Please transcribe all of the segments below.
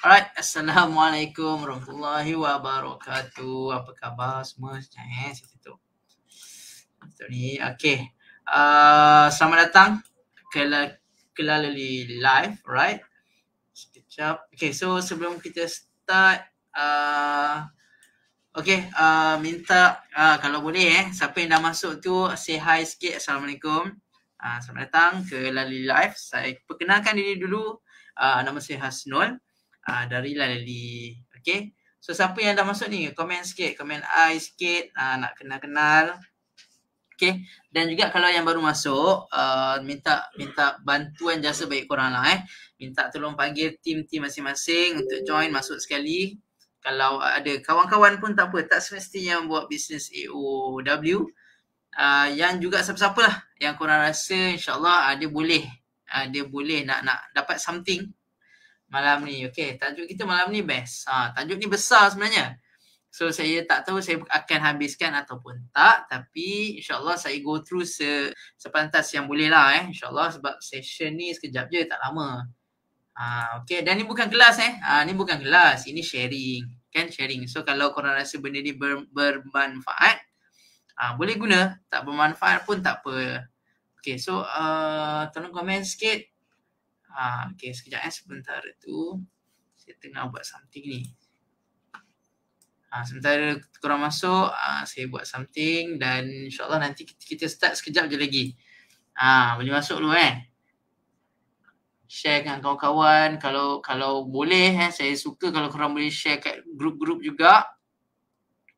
Alright, Assalamualaikum warahmatullahi wabarakatuh. Apa khabar semua? Eh, situ tu. Situ ni. Okay. Uh, selamat datang ke Kelalali Live, right? Sekejap. Okay, so sebelum kita start, uh, okay, uh, minta uh, kalau boleh eh, siapa yang dah masuk tu, say hi sikit. Assalamualaikum. Uh, selamat datang ke Lali Live. Saya perkenalkan diri dulu. Uh, nama saya Hasnul uh, dari Lali. Okay. So siapa yang dah masuk ni? Comment sikit. Comment I sikit. Uh, nak kenal-kenal. Okay. Dan juga kalau yang baru masuk, uh, minta minta bantuan jasa baik korang lah eh. Minta tolong panggil tim-tim masing-masing untuk join masuk sekali. Kalau ada kawan-kawan pun tak apa. Tak semestinya buat bisnes AOW. Uh, yang juga siapa-siapa lah yang korang rasa insyaAllah uh, boleh. Uh, dia boleh nak nak dapat something malam ni. okay. tajuk kita malam ni best. Ha, tajuk ni besar sebenarnya. So saya tak tahu saya akan habiskan ataupun tak tapi insyaallah saya go through se sepantas yang boleh lah eh insyaallah sebab session ni sekejap je tak lama. Ah uh, dan ni bukan kelas eh. Ah ni bukan kelas, ini sharing. Kan sharing. So kalau korang rasa benda ni ber- bermanfaat ah boleh guna, tak bermanfaat pun tak apa. Okay. so uh, tolong komen sikit Ah, okay, sekejap eh. sebentar tu saya tengah buat something ni. Ha, ah, sementara korang masuk, ha, saya buat something dan insyaAllah nanti kita, kita start sekejap je lagi. Ha, boleh masuk dulu eh. Share dengan kawan-kawan kalau kalau boleh eh. Saya suka kalau korang boleh share kat grup-grup juga.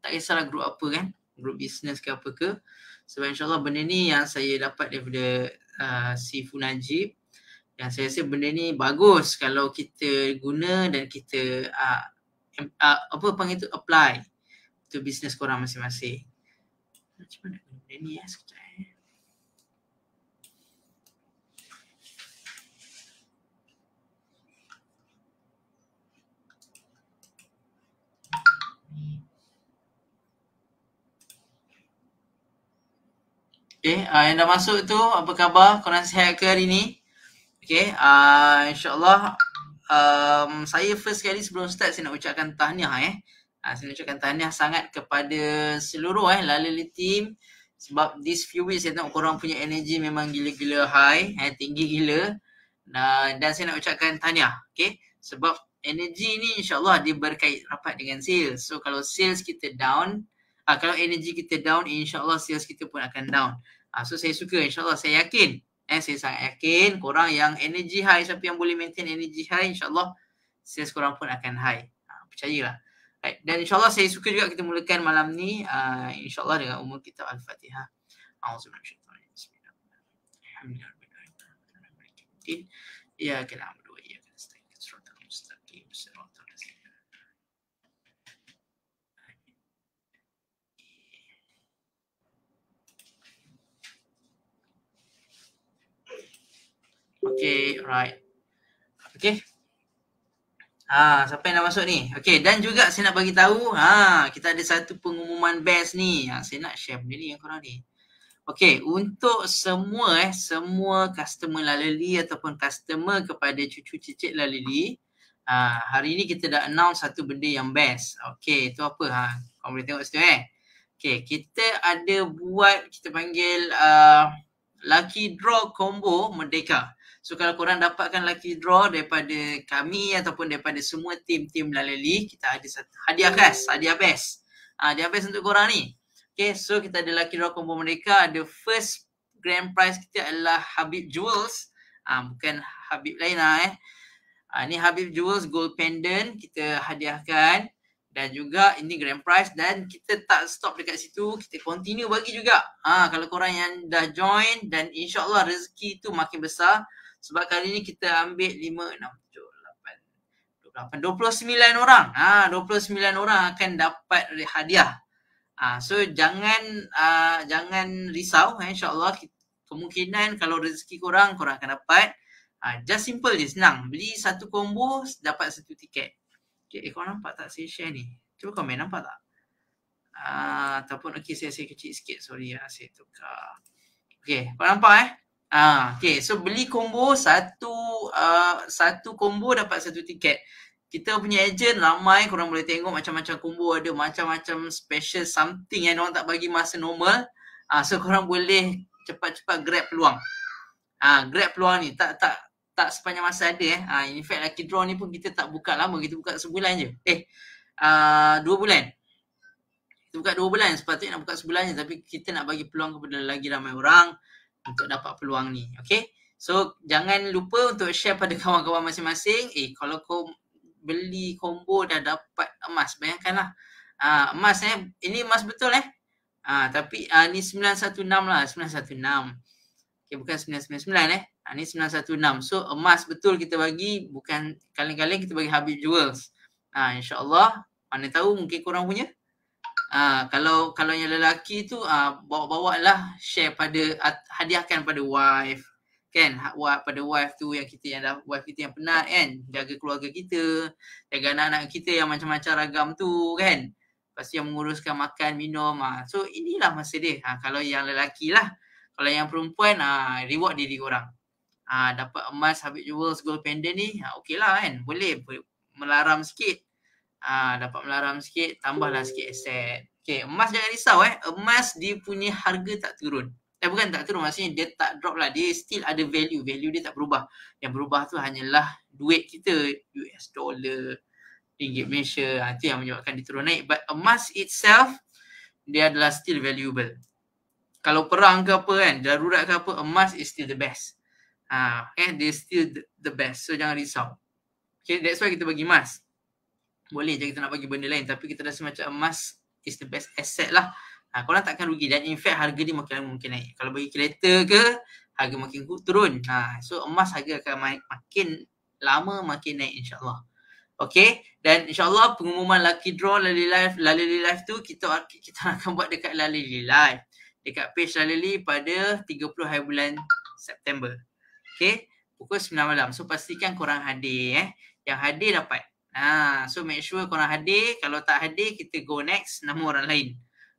Tak kisahlah grup apa kan. Grup bisnes ke apa ke. Sebab insyaAllah benda ni yang saya dapat daripada uh, Sifu Najib. Dan saya rasa benda ni bagus kalau kita guna dan kita uh, uh, apa panggil tu apply to business korang masing-masing. Macam mana benda ni ya sekejap. Okay, uh, eh. eh, ah, yang dah masuk tu apa khabar? Korang sihat ke hari ni? Okay, uh, insyaAllah um, saya first kali sebelum start saya nak ucapkan tahniah eh. Uh, saya nak ucapkan tahniah sangat kepada seluruh eh, Lalali team sebab this few weeks saya tengok korang punya energy memang gila-gila high, eh, tinggi gila uh, dan saya nak ucapkan tahniah. Okay, sebab energy ni insyaAllah dia berkait rapat dengan sales. So kalau sales kita down, uh, kalau energy kita down insyaAllah sales kita pun akan down. Uh, so saya suka insyaAllah, saya yakin And saya sangat yakin korang yang energy high siapa yang boleh maintain energy high insyaallah sales korang pun akan high. Ha, percayalah. Right. Dan insyaallah saya suka juga kita mulakan malam ni uh, insyaallah dengan umur kitab Al-Fatihah. Auzubillahi minasyaitanir Alhamdulillah. Ya kalam. Okay, right. Okay. Ha, siapa yang nak masuk ni? Okay, dan juga saya nak bagi tahu, ha, kita ada satu pengumuman best ni. Ha, saya nak share benda ni yang korang ni. Okay, untuk semua eh, semua customer Lalili ataupun customer kepada cucu cicit Lalili, ha, hari ni kita dah announce satu benda yang best. Okay, itu apa? Ha? Korang boleh tengok situ eh. Okay, kita ada buat, kita panggil uh, Lucky Draw Combo Merdeka. So kalau korang dapatkan lucky draw daripada kami ataupun daripada semua tim-tim Laleli, kita ada satu hadiah khas, hadiah best. Ah, hadiah best untuk korang ni. Okay, so kita ada lucky draw combo mereka. The first grand prize kita adalah Habib Jewels. Ah, bukan Habib lain lah eh. Ah, ni Habib Jewels gold pendant kita hadiahkan dan juga ini grand prize dan kita tak stop dekat situ kita continue bagi juga ha kalau korang yang dah join dan insyaallah rezeki tu makin besar sebab kali ni kita ambil 5, 6, 7, 8, 8 29 orang. Ha, 29 orang akan dapat hadiah. Ha, so jangan uh, jangan risau eh, insyaAllah kemungkinan kalau rezeki korang, korang akan dapat. Ha, just simple je, senang. Beli satu combo, dapat satu tiket. Okay, eh, korang nampak tak saya share ni? Cuba komen, nampak tak? Ah, ataupun okey saya saya kecil sikit. Sorry ya, saya tukar. Okey, kau nampak eh? Ah, okay. So beli combo satu uh, satu combo dapat satu tiket. Kita punya agent ramai korang boleh tengok macam-macam combo ada macam-macam special something yang orang tak bagi masa normal. Ah, uh, so korang boleh cepat-cepat grab peluang. Ah, uh, grab peluang ni tak tak tak sepanjang masa ada eh. Ah, uh, in fact lucky draw ni pun kita tak buka lama, kita buka sebulan je. Eh, ah uh, dua bulan. Kita buka dua bulan sepatutnya nak buka sebulan je tapi kita nak bagi peluang kepada lagi ramai orang untuk dapat peluang ni. Okay. So jangan lupa untuk share pada kawan-kawan masing-masing. Eh kalau kau beli combo dah dapat emas. Bayangkanlah. Uh, emas eh. Ini emas betul eh. Ah uh, tapi uh, ni 916 lah. 916. Okay bukan 999 eh. Ah ni 916. So emas betul kita bagi bukan kaleng-kaleng kita bagi Habib Jewels. Ah uh, insya mana tahu mungkin kurang punya. Uh, kalau kalau yang lelaki tu uh, ah, bawa-bawa lah share pada hadiahkan pada wife kan buat ha, pada wife tu yang kita yang dah wife kita yang penat kan jaga keluarga kita jaga anak-anak kita yang macam-macam ragam tu kan pasti yang menguruskan makan minum ah so inilah masa dia ha, kalau yang lelaki lah kalau yang perempuan ah reward diri orang ah dapat emas habis jewels gold pendant ni ha, okay lah kan boleh, boleh melaram sikit Ah, dapat melarang sikit, tambahlah sikit aset. Okay, emas jangan risau eh. Emas dia punya harga tak turun. Eh bukan tak turun, maksudnya dia tak drop lah. Dia still ada value. Value dia tak berubah. Yang berubah tu hanyalah duit kita. US dollar, ringgit Malaysia. Itu ah, yang menyebabkan dia turun naik. But emas itself, dia adalah still valuable. Kalau perang ke apa kan, darurat ke apa, emas is still the best. Ah, uh, eh, dia still the, the best. So jangan risau. Okay, that's why kita bagi emas boleh je kita nak bagi benda lain tapi kita rasa macam emas is the best asset lah ha, korang takkan rugi dan in fact harga ni makin lama mungkin naik kalau bagi kereta ke harga makin turun ha, so emas harga akan naik makin lama makin naik insyaAllah Okay, dan insyaAllah pengumuman Lucky Draw Lali Live Lali Live tu kita kita akan buat dekat Lali Live dekat page Lali pada 30 hari bulan September. Okay, pukul 9 malam. So pastikan korang hadir eh. Yang hadir dapat. Ha, so make sure korang hadir. Kalau tak hadir, kita go next nama orang lain.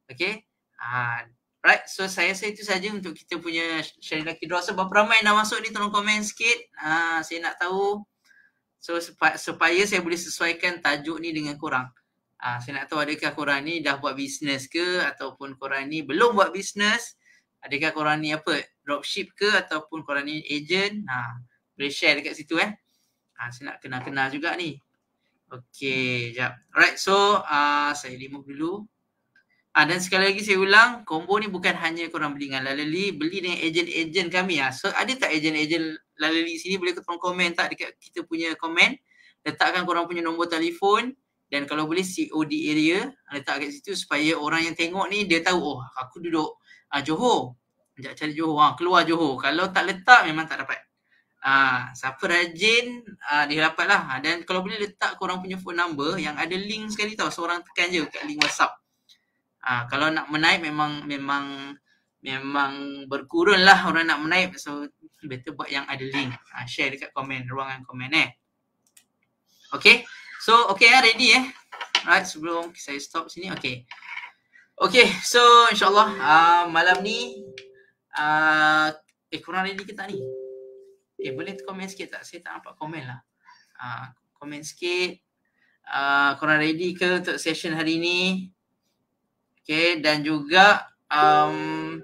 Okay. Ha, right. So saya rasa itu saja untuk kita punya Sharina Kidra. So berapa ramai nak masuk ni tolong komen sikit. Ha, saya nak tahu. So supaya, supaya saya boleh sesuaikan tajuk ni dengan korang. Ha, saya nak tahu adakah korang ni dah buat bisnes ke ataupun korang ni belum buat bisnes. Adakah korang ni apa? Dropship ke ataupun korang ni agent? Ha, boleh share dekat situ eh. Ha, saya nak kenal-kenal juga ni. Okay, jap. Alright, so uh, saya remove dulu. Ah, dan sekali lagi saya ulang, combo ni bukan hanya korang beli dengan Lalali, beli dengan agent-agent kami lah. So ada tak agent-agent Lalali sini boleh korang komen tak dekat kita punya komen. Letakkan korang punya nombor telefon dan kalau boleh COD area letak kat situ supaya orang yang tengok ni dia tahu oh aku duduk uh, Johor. Sekejap cari Johor, ha, keluar Johor. Kalau tak letak memang tak dapat. Ah, uh, siapa rajin uh, dia dapat lah. Ah, dan kalau boleh letak korang punya phone number yang ada link sekali tau. Seorang tekan je kat link WhatsApp. Ah, uh, kalau nak menaip memang memang memang berkurun lah orang nak menaip. So better buat yang ada link. Uh, share dekat komen, ruangan komen eh. Okay. So okay ya, ready eh. Right, sebelum saya stop sini. Okay. Okay, so insyaAllah uh, malam ni uh, eh korang ready ke tak ni? Eh boleh komen sikit tak? Saya tak nampak komen lah. Ah, komen uh, sikit. Uh, korang ready ke untuk session hari ni? Okay dan juga um,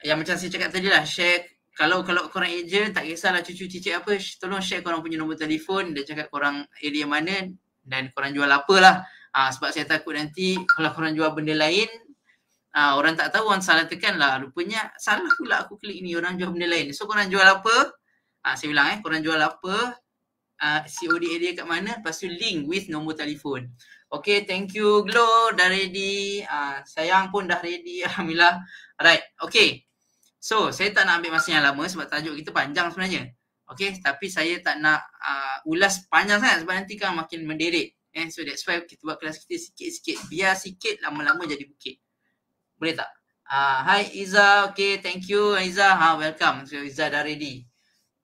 yang macam saya cakap tadi lah share kalau kalau korang agent tak kisahlah cucu cicit apa tolong share korang punya nombor telefon dan cakap korang area mana dan korang jual apa lah uh, sebab saya takut nanti kalau korang jual benda lain uh, orang tak tahu orang salah tekan lah rupanya salah pula aku klik ni orang jual benda lain so korang jual apa Ha, saya bilang eh, korang jual apa, uh, ah, COD area kat mana, lepas tu link with nombor telefon. Okay, thank you Glow, dah ready. Uh, sayang pun dah ready, Alhamdulillah. Alright, okay. So, saya tak nak ambil masa yang lama sebab tajuk kita panjang sebenarnya. Okay, tapi saya tak nak uh, ulas panjang sangat sebab nanti kan makin menderit. Eh, so that's why kita buat kelas kita sikit-sikit. Biar sikit, lama-lama jadi bukit. Boleh tak? Uh, hi Iza, okay thank you Iza, ha, welcome. So Iza dah ready.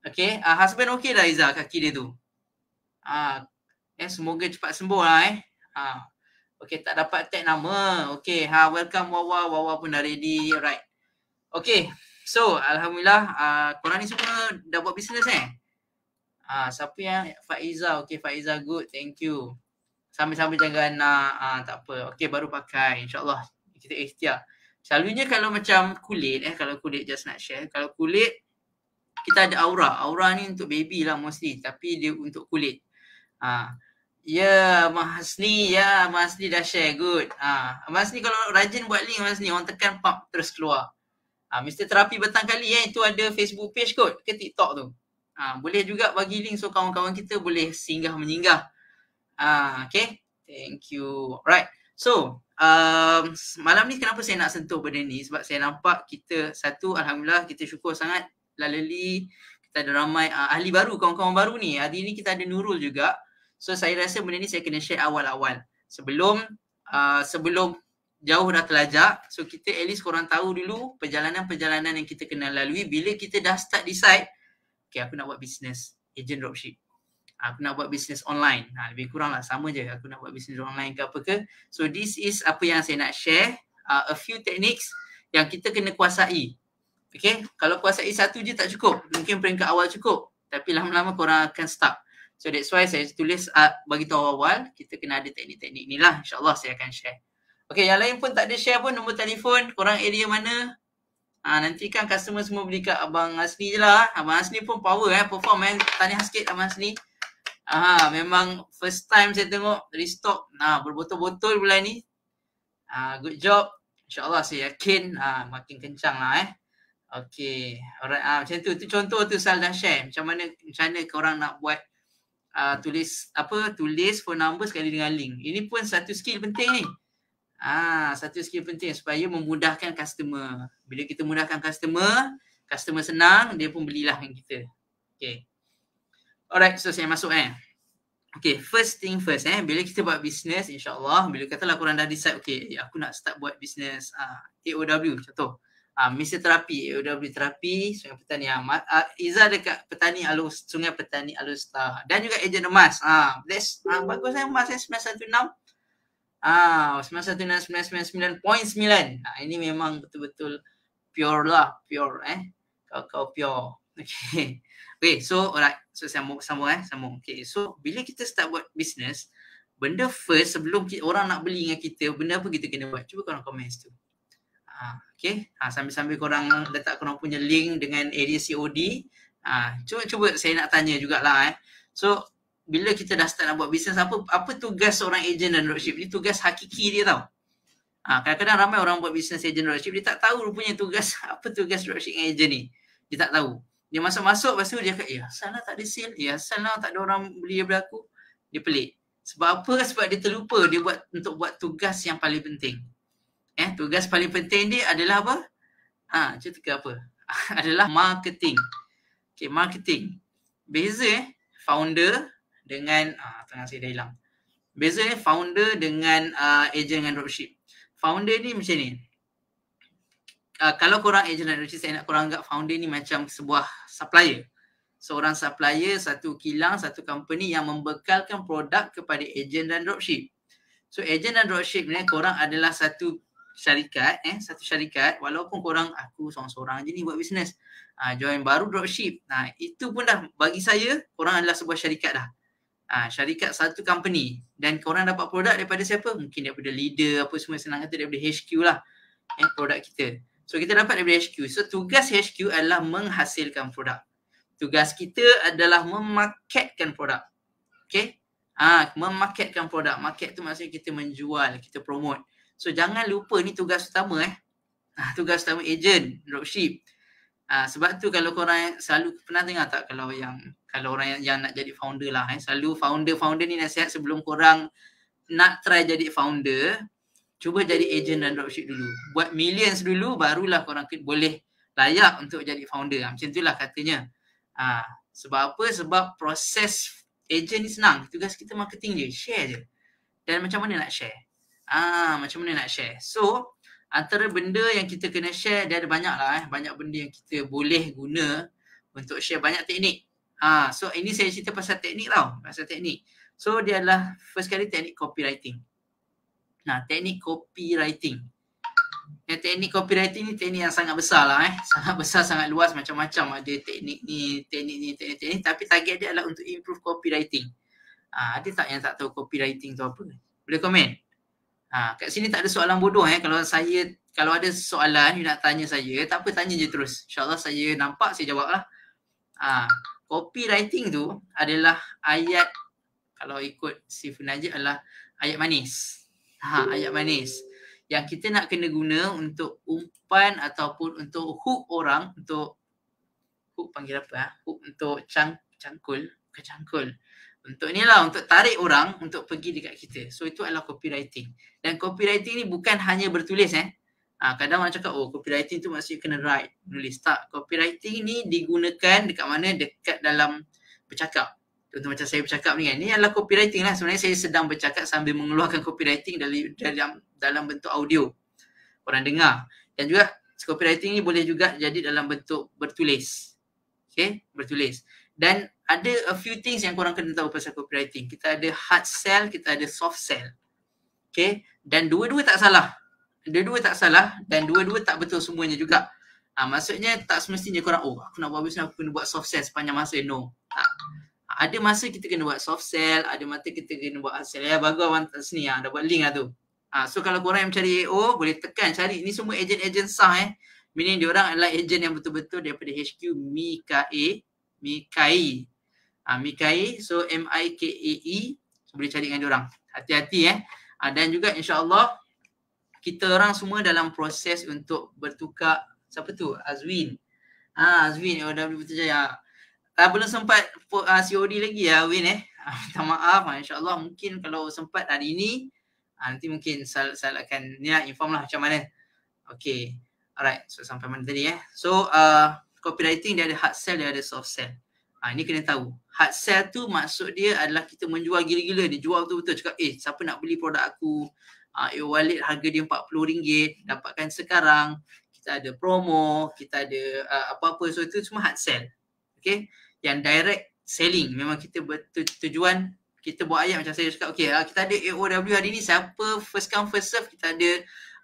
Okay. Uh, ah, husband okay dah Izzah kaki dia tu. Uh, eh, semoga cepat sembuh lah eh. Uh, ah, okay tak dapat tag nama. Okay. Ha, welcome Wawa. Wawa pun dah ready. Alright. Okay. So Alhamdulillah uh, korang ni semua dah buat bisnes eh. Ah, siapa yang Faiza? Okay, Faiza good. Thank you. Sambil-sambil jaga nak, Ah, tak apa. Okay, baru pakai. InsyaAllah. Kita ikhtiar. Selalunya kalau macam kulit eh. Kalau kulit just nak share. Kalau kulit, kita ada aura. Aura ni untuk baby lah mostly tapi dia untuk kulit. Ha. Ya, Abang Hasni, ya Abang Hasni dah share, good. Ha. Abang kalau rajin buat link Abang Hasni, orang tekan pop terus keluar. Ha. Mr. Terapi Betang Kali eh, itu ada Facebook page kot ke TikTok tu. Ha. Boleh juga bagi link so kawan-kawan kita boleh singgah menyinggah. Ha. Okay, thank you. Right, so um, malam ni kenapa saya nak sentuh benda ni sebab saya nampak kita satu Alhamdulillah kita syukur sangat melalui kita ada ramai uh, ahli baru, kawan-kawan baru ni. Hari ni kita ada Nurul juga. So saya rasa benda ni saya kena share awal-awal. Sebelum uh, sebelum jauh dah terlajak. So kita at least korang tahu dulu perjalanan-perjalanan yang kita kena lalui bila kita dah start decide okay aku nak buat business agent dropship. Aku nak buat business online. Nah ha, lebih kurang lah sama je aku nak buat business online ke apa ke. So this is apa yang saya nak share. Uh, a few techniques yang kita kena kuasai Okay, kalau kuasa E1 je tak cukup. Mungkin peringkat awal cukup. Tapi lama-lama korang akan stuck. So that's why saya tulis uh, bagi tahu awal-awal kita kena ada teknik-teknik ni lah. InsyaAllah saya akan share. Okay, yang lain pun tak ada share pun nombor telefon. Korang area mana? Ha, ah, nanti kan customer semua beli kat Abang asli je lah. Abang asli pun power eh. Perform eh. Tahniah sikit Abang asli. Ah, ha, memang first time saya tengok restock nah ha, berbotol-botol bulan ni. ha, good job. InsyaAllah saya yakin ha, makin kencang lah eh. Okay. Alright. Ah, macam tu. tu contoh tu Sal dah share. Macam mana, macam mana korang nak buat uh, tulis apa tulis phone number sekali dengan link. Ini pun satu skill penting ni. Ah, satu skill penting supaya memudahkan customer. Bila kita mudahkan customer, customer senang, dia pun belilah dengan kita. Okay. Alright, so saya masuk eh. Okay, first thing first eh. Bila kita buat business, insyaAllah, bila katalah korang dah decide, okay, aku nak start buat business uh, ah, AOW, contoh uh, Mr. Terapi, beri Terapi, Sungai Petani Ahmad. Uh, Izzah dekat Petani Alus, Sungai Petani Alusta. Dan juga Ejen Emas. Uh, that's, uh, bagus eh, Emas eh, 916. Ah, 919999.9. Nah, ini memang betul-betul pure lah, pure eh. Kau kau pure. Okay. Okay, so alright. So sambung sambung eh, sambung. Okay, so bila kita start buat business, benda first sebelum kita, orang nak beli dengan kita, benda apa kita kena buat? Cuba kau komen situ. Ha, okay. Ha, sambil-sambil korang letak korang punya link dengan area COD. Ha, cuba-cuba saya nak tanya jugalah eh. So, bila kita dah start nak buat bisnes, apa apa tugas seorang agent dan dropship? Ini tugas hakiki dia tau. Ha, kadang-kadang ramai orang buat bisnes agent dropship, dia tak tahu rupanya tugas apa tugas dropship agent ni. Dia tak tahu. Dia masuk-masuk, lepas tu dia kata, ya eh, asal lah tak ada sale, ya asal lah tak ada orang beli daripada aku. Dia pelik. Sebab apa? Sebab dia terlupa dia buat untuk buat tugas yang paling penting. Eh, tugas paling penting ni adalah apa? Ha, cerita ke apa? adalah marketing. Okay, marketing. Beza eh, founder dengan, ah, tengah saya dah hilang. Beza eh, founder dengan uh, agent dengan dropship. Founder ni macam ni. Uh, kalau korang agent dan dropship, saya nak korang anggap founder ni macam sebuah supplier. Seorang supplier, satu kilang, satu company yang membekalkan produk kepada agent dan dropship. So agent dan dropship ni korang adalah satu syarikat eh satu syarikat walaupun korang aku seorang-seorang je ni buat bisnes ha, ah, join baru dropship nah ha, itu pun dah bagi saya korang adalah sebuah syarikat dah ha, syarikat satu company dan korang dapat produk daripada siapa mungkin daripada leader apa semua senang kata daripada HQ lah eh produk kita so kita dapat daripada HQ so tugas HQ adalah menghasilkan produk tugas kita adalah memarketkan produk okey ah ha, memarketkan produk market tu maksudnya kita menjual kita promote So jangan lupa ni tugas utama eh. Ah, tugas utama agent dropship. Ah, sebab tu kalau korang selalu pernah dengar tak kalau yang kalau orang yang, yang nak jadi founder lah eh. Selalu founder-founder ni nasihat sebelum korang nak try jadi founder, cuba jadi agent dan dropship dulu. Buat millions dulu barulah korang boleh layak untuk jadi founder. Ah, macam itulah katanya. Ah, sebab apa? Sebab proses agent ni senang. Tugas kita marketing je. Share je. Dan macam mana nak share? Ah, macam mana nak share? So, antara benda yang kita kena share, dia ada banyak lah eh. Banyak benda yang kita boleh guna untuk share banyak teknik. ah, so ini saya cerita pasal teknik tau. Pasal teknik. So, dia adalah first kali teknik copywriting. Nah, teknik copywriting. Ya, teknik copywriting ni teknik yang sangat besar lah eh. Sangat besar, sangat luas macam-macam ada teknik ni, teknik ni, teknik ni. Tapi target dia adalah untuk improve copywriting. Ah, ada tak yang tak tahu copywriting tu apa? Boleh komen? Ha, kat sini tak ada soalan bodoh eh. Kalau saya, kalau ada soalan you nak tanya saya, tak apa tanya je terus. InsyaAllah saya nampak, saya jawab lah. Ha, copywriting tu adalah ayat, kalau ikut si Najib adalah ayat manis. Ha, ayat manis. Yang kita nak kena guna untuk umpan ataupun untuk hook orang, untuk hook panggil apa ha? Hook untuk cang, cangkul. Bukan cangkul untuk ni lah, untuk tarik orang untuk pergi dekat kita. So itu adalah copywriting. Dan copywriting ni bukan hanya bertulis eh. Ha, kadang orang cakap, oh copywriting tu maksudnya kena write, nulis. Tak, copywriting ni digunakan dekat mana? Dekat dalam bercakap. Contoh macam saya bercakap ni kan, ni adalah copywriting lah. Sebenarnya saya sedang bercakap sambil mengeluarkan copywriting dari, dalam dalam bentuk audio. Orang dengar. Dan juga copywriting ni boleh juga jadi dalam bentuk bertulis. Okay, bertulis. Dan ada a few things yang korang kena tahu pasal copywriting. Kita ada hard sell, kita ada soft sell. Okay. Dan dua-dua tak salah. Dua-dua tak salah dan dua-dua tak betul semuanya juga. Ha, maksudnya tak semestinya korang, oh aku nak buat business, aku kena buat soft sell sepanjang masa. No. Ha. Ada masa kita kena buat soft sell, ada masa kita kena buat hard sell. Ya, bagus orang sini ha. dah buat link lah tu. Ha. so kalau korang yang cari AO, oh, boleh tekan cari. Ini semua agent-agent sah eh. Meaning diorang adalah agent yang betul-betul daripada HQ Mika A. Mikai. Ha, Mikai. So M-I-K-A-E. So, boleh cari dengan orang. Hati-hati eh. Ha, dan juga insyaAllah kita orang semua dalam proses untuk bertukar. Siapa tu? Azwin. Ha, Azwin. Oh, dah betul jaya. Ha, belum sempat uh, COD lagi ya Win eh. Ha, minta maaf. Ha, InsyaAllah mungkin kalau sempat hari ini. Ha, nanti mungkin saya, saya akan ni lah, inform lah macam mana. Okay. Alright, so sampai mana tadi eh. So, uh, copywriting dia ada hard sell dia ada soft sell. Ha, ini kena tahu. Hard sell tu maksud dia adalah kita menjual gila-gila. ni. jual betul-betul cakap eh siapa nak beli produk aku. Ha, e wallet harga dia RM40 dapatkan sekarang. Kita ada promo, kita ada uh, apa-apa. So itu cuma hard sell. Okay. Yang direct selling memang kita bertujuan kita buat ayat macam saya cakap okay ah, kita ada AOW hari ni siapa first come first serve kita ada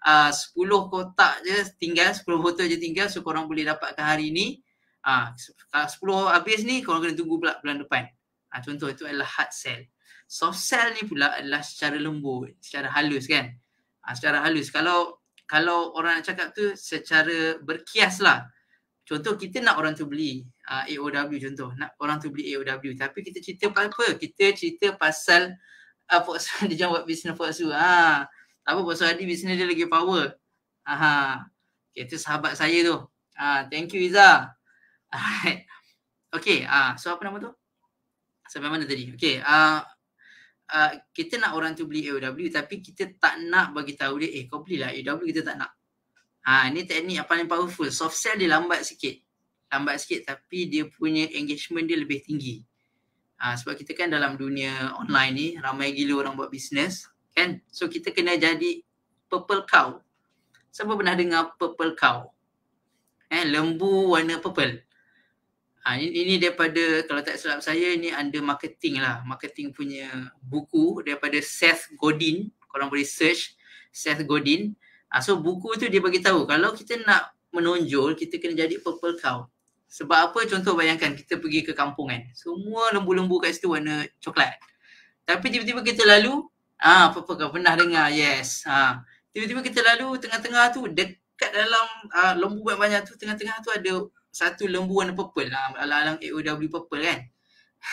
Ah, uh, 10 kotak je tinggal 10 botol je tinggal so korang boleh dapatkan hari ni ah, uh, 10 habis ni korang kena tunggu pula bulan depan uh, contoh itu adalah hard sell soft sell ni pula adalah secara lembut secara halus kan uh, secara halus kalau kalau orang nak cakap tu secara berkias lah contoh kita nak orang tu beli uh, AOW contoh nak orang tu beli AOW tapi kita cerita apa kita cerita pasal uh, Fox, dia jangan buat bisnes Fox ha. Uh. Tak apa pasal Hadi bisnes dia lagi power. Aha. Okay, itu sahabat saya tu. Ah, thank you Iza. okay, ah, so apa nama tu? Sampai mana tadi? Okay, ah, uh, kita nak orang tu beli AOW tapi kita tak nak bagi tahu dia, eh kau belilah AOW kita tak nak. Ha, ini teknik yang paling powerful. Soft sell dia lambat sikit. Lambat sikit tapi dia punya engagement dia lebih tinggi. Ha, sebab kita kan dalam dunia online ni ramai gila orang buat bisnes. Kan? So kita kena jadi purple cow. Siapa pernah dengar purple cow? Eh, lembu warna purple. Ha, ini, ini daripada kalau tak silap saya ini under marketing lah. Marketing punya buku daripada Seth Godin. Korang boleh search Seth Godin. Ha, so buku tu dia bagi tahu kalau kita nak menonjol kita kena jadi purple cow. Sebab apa contoh bayangkan kita pergi ke kampung kan. Semua lembu-lembu kat situ warna coklat. Tapi tiba-tiba kita lalu Ah, apa-apa kau pernah dengar? Yes. Ah, Tiba-tiba kita lalu tengah-tengah tu dekat dalam uh, lembu banyak-banyak tu tengah-tengah tu ada satu lembu warna purple lah alam-alam AOW purple kan.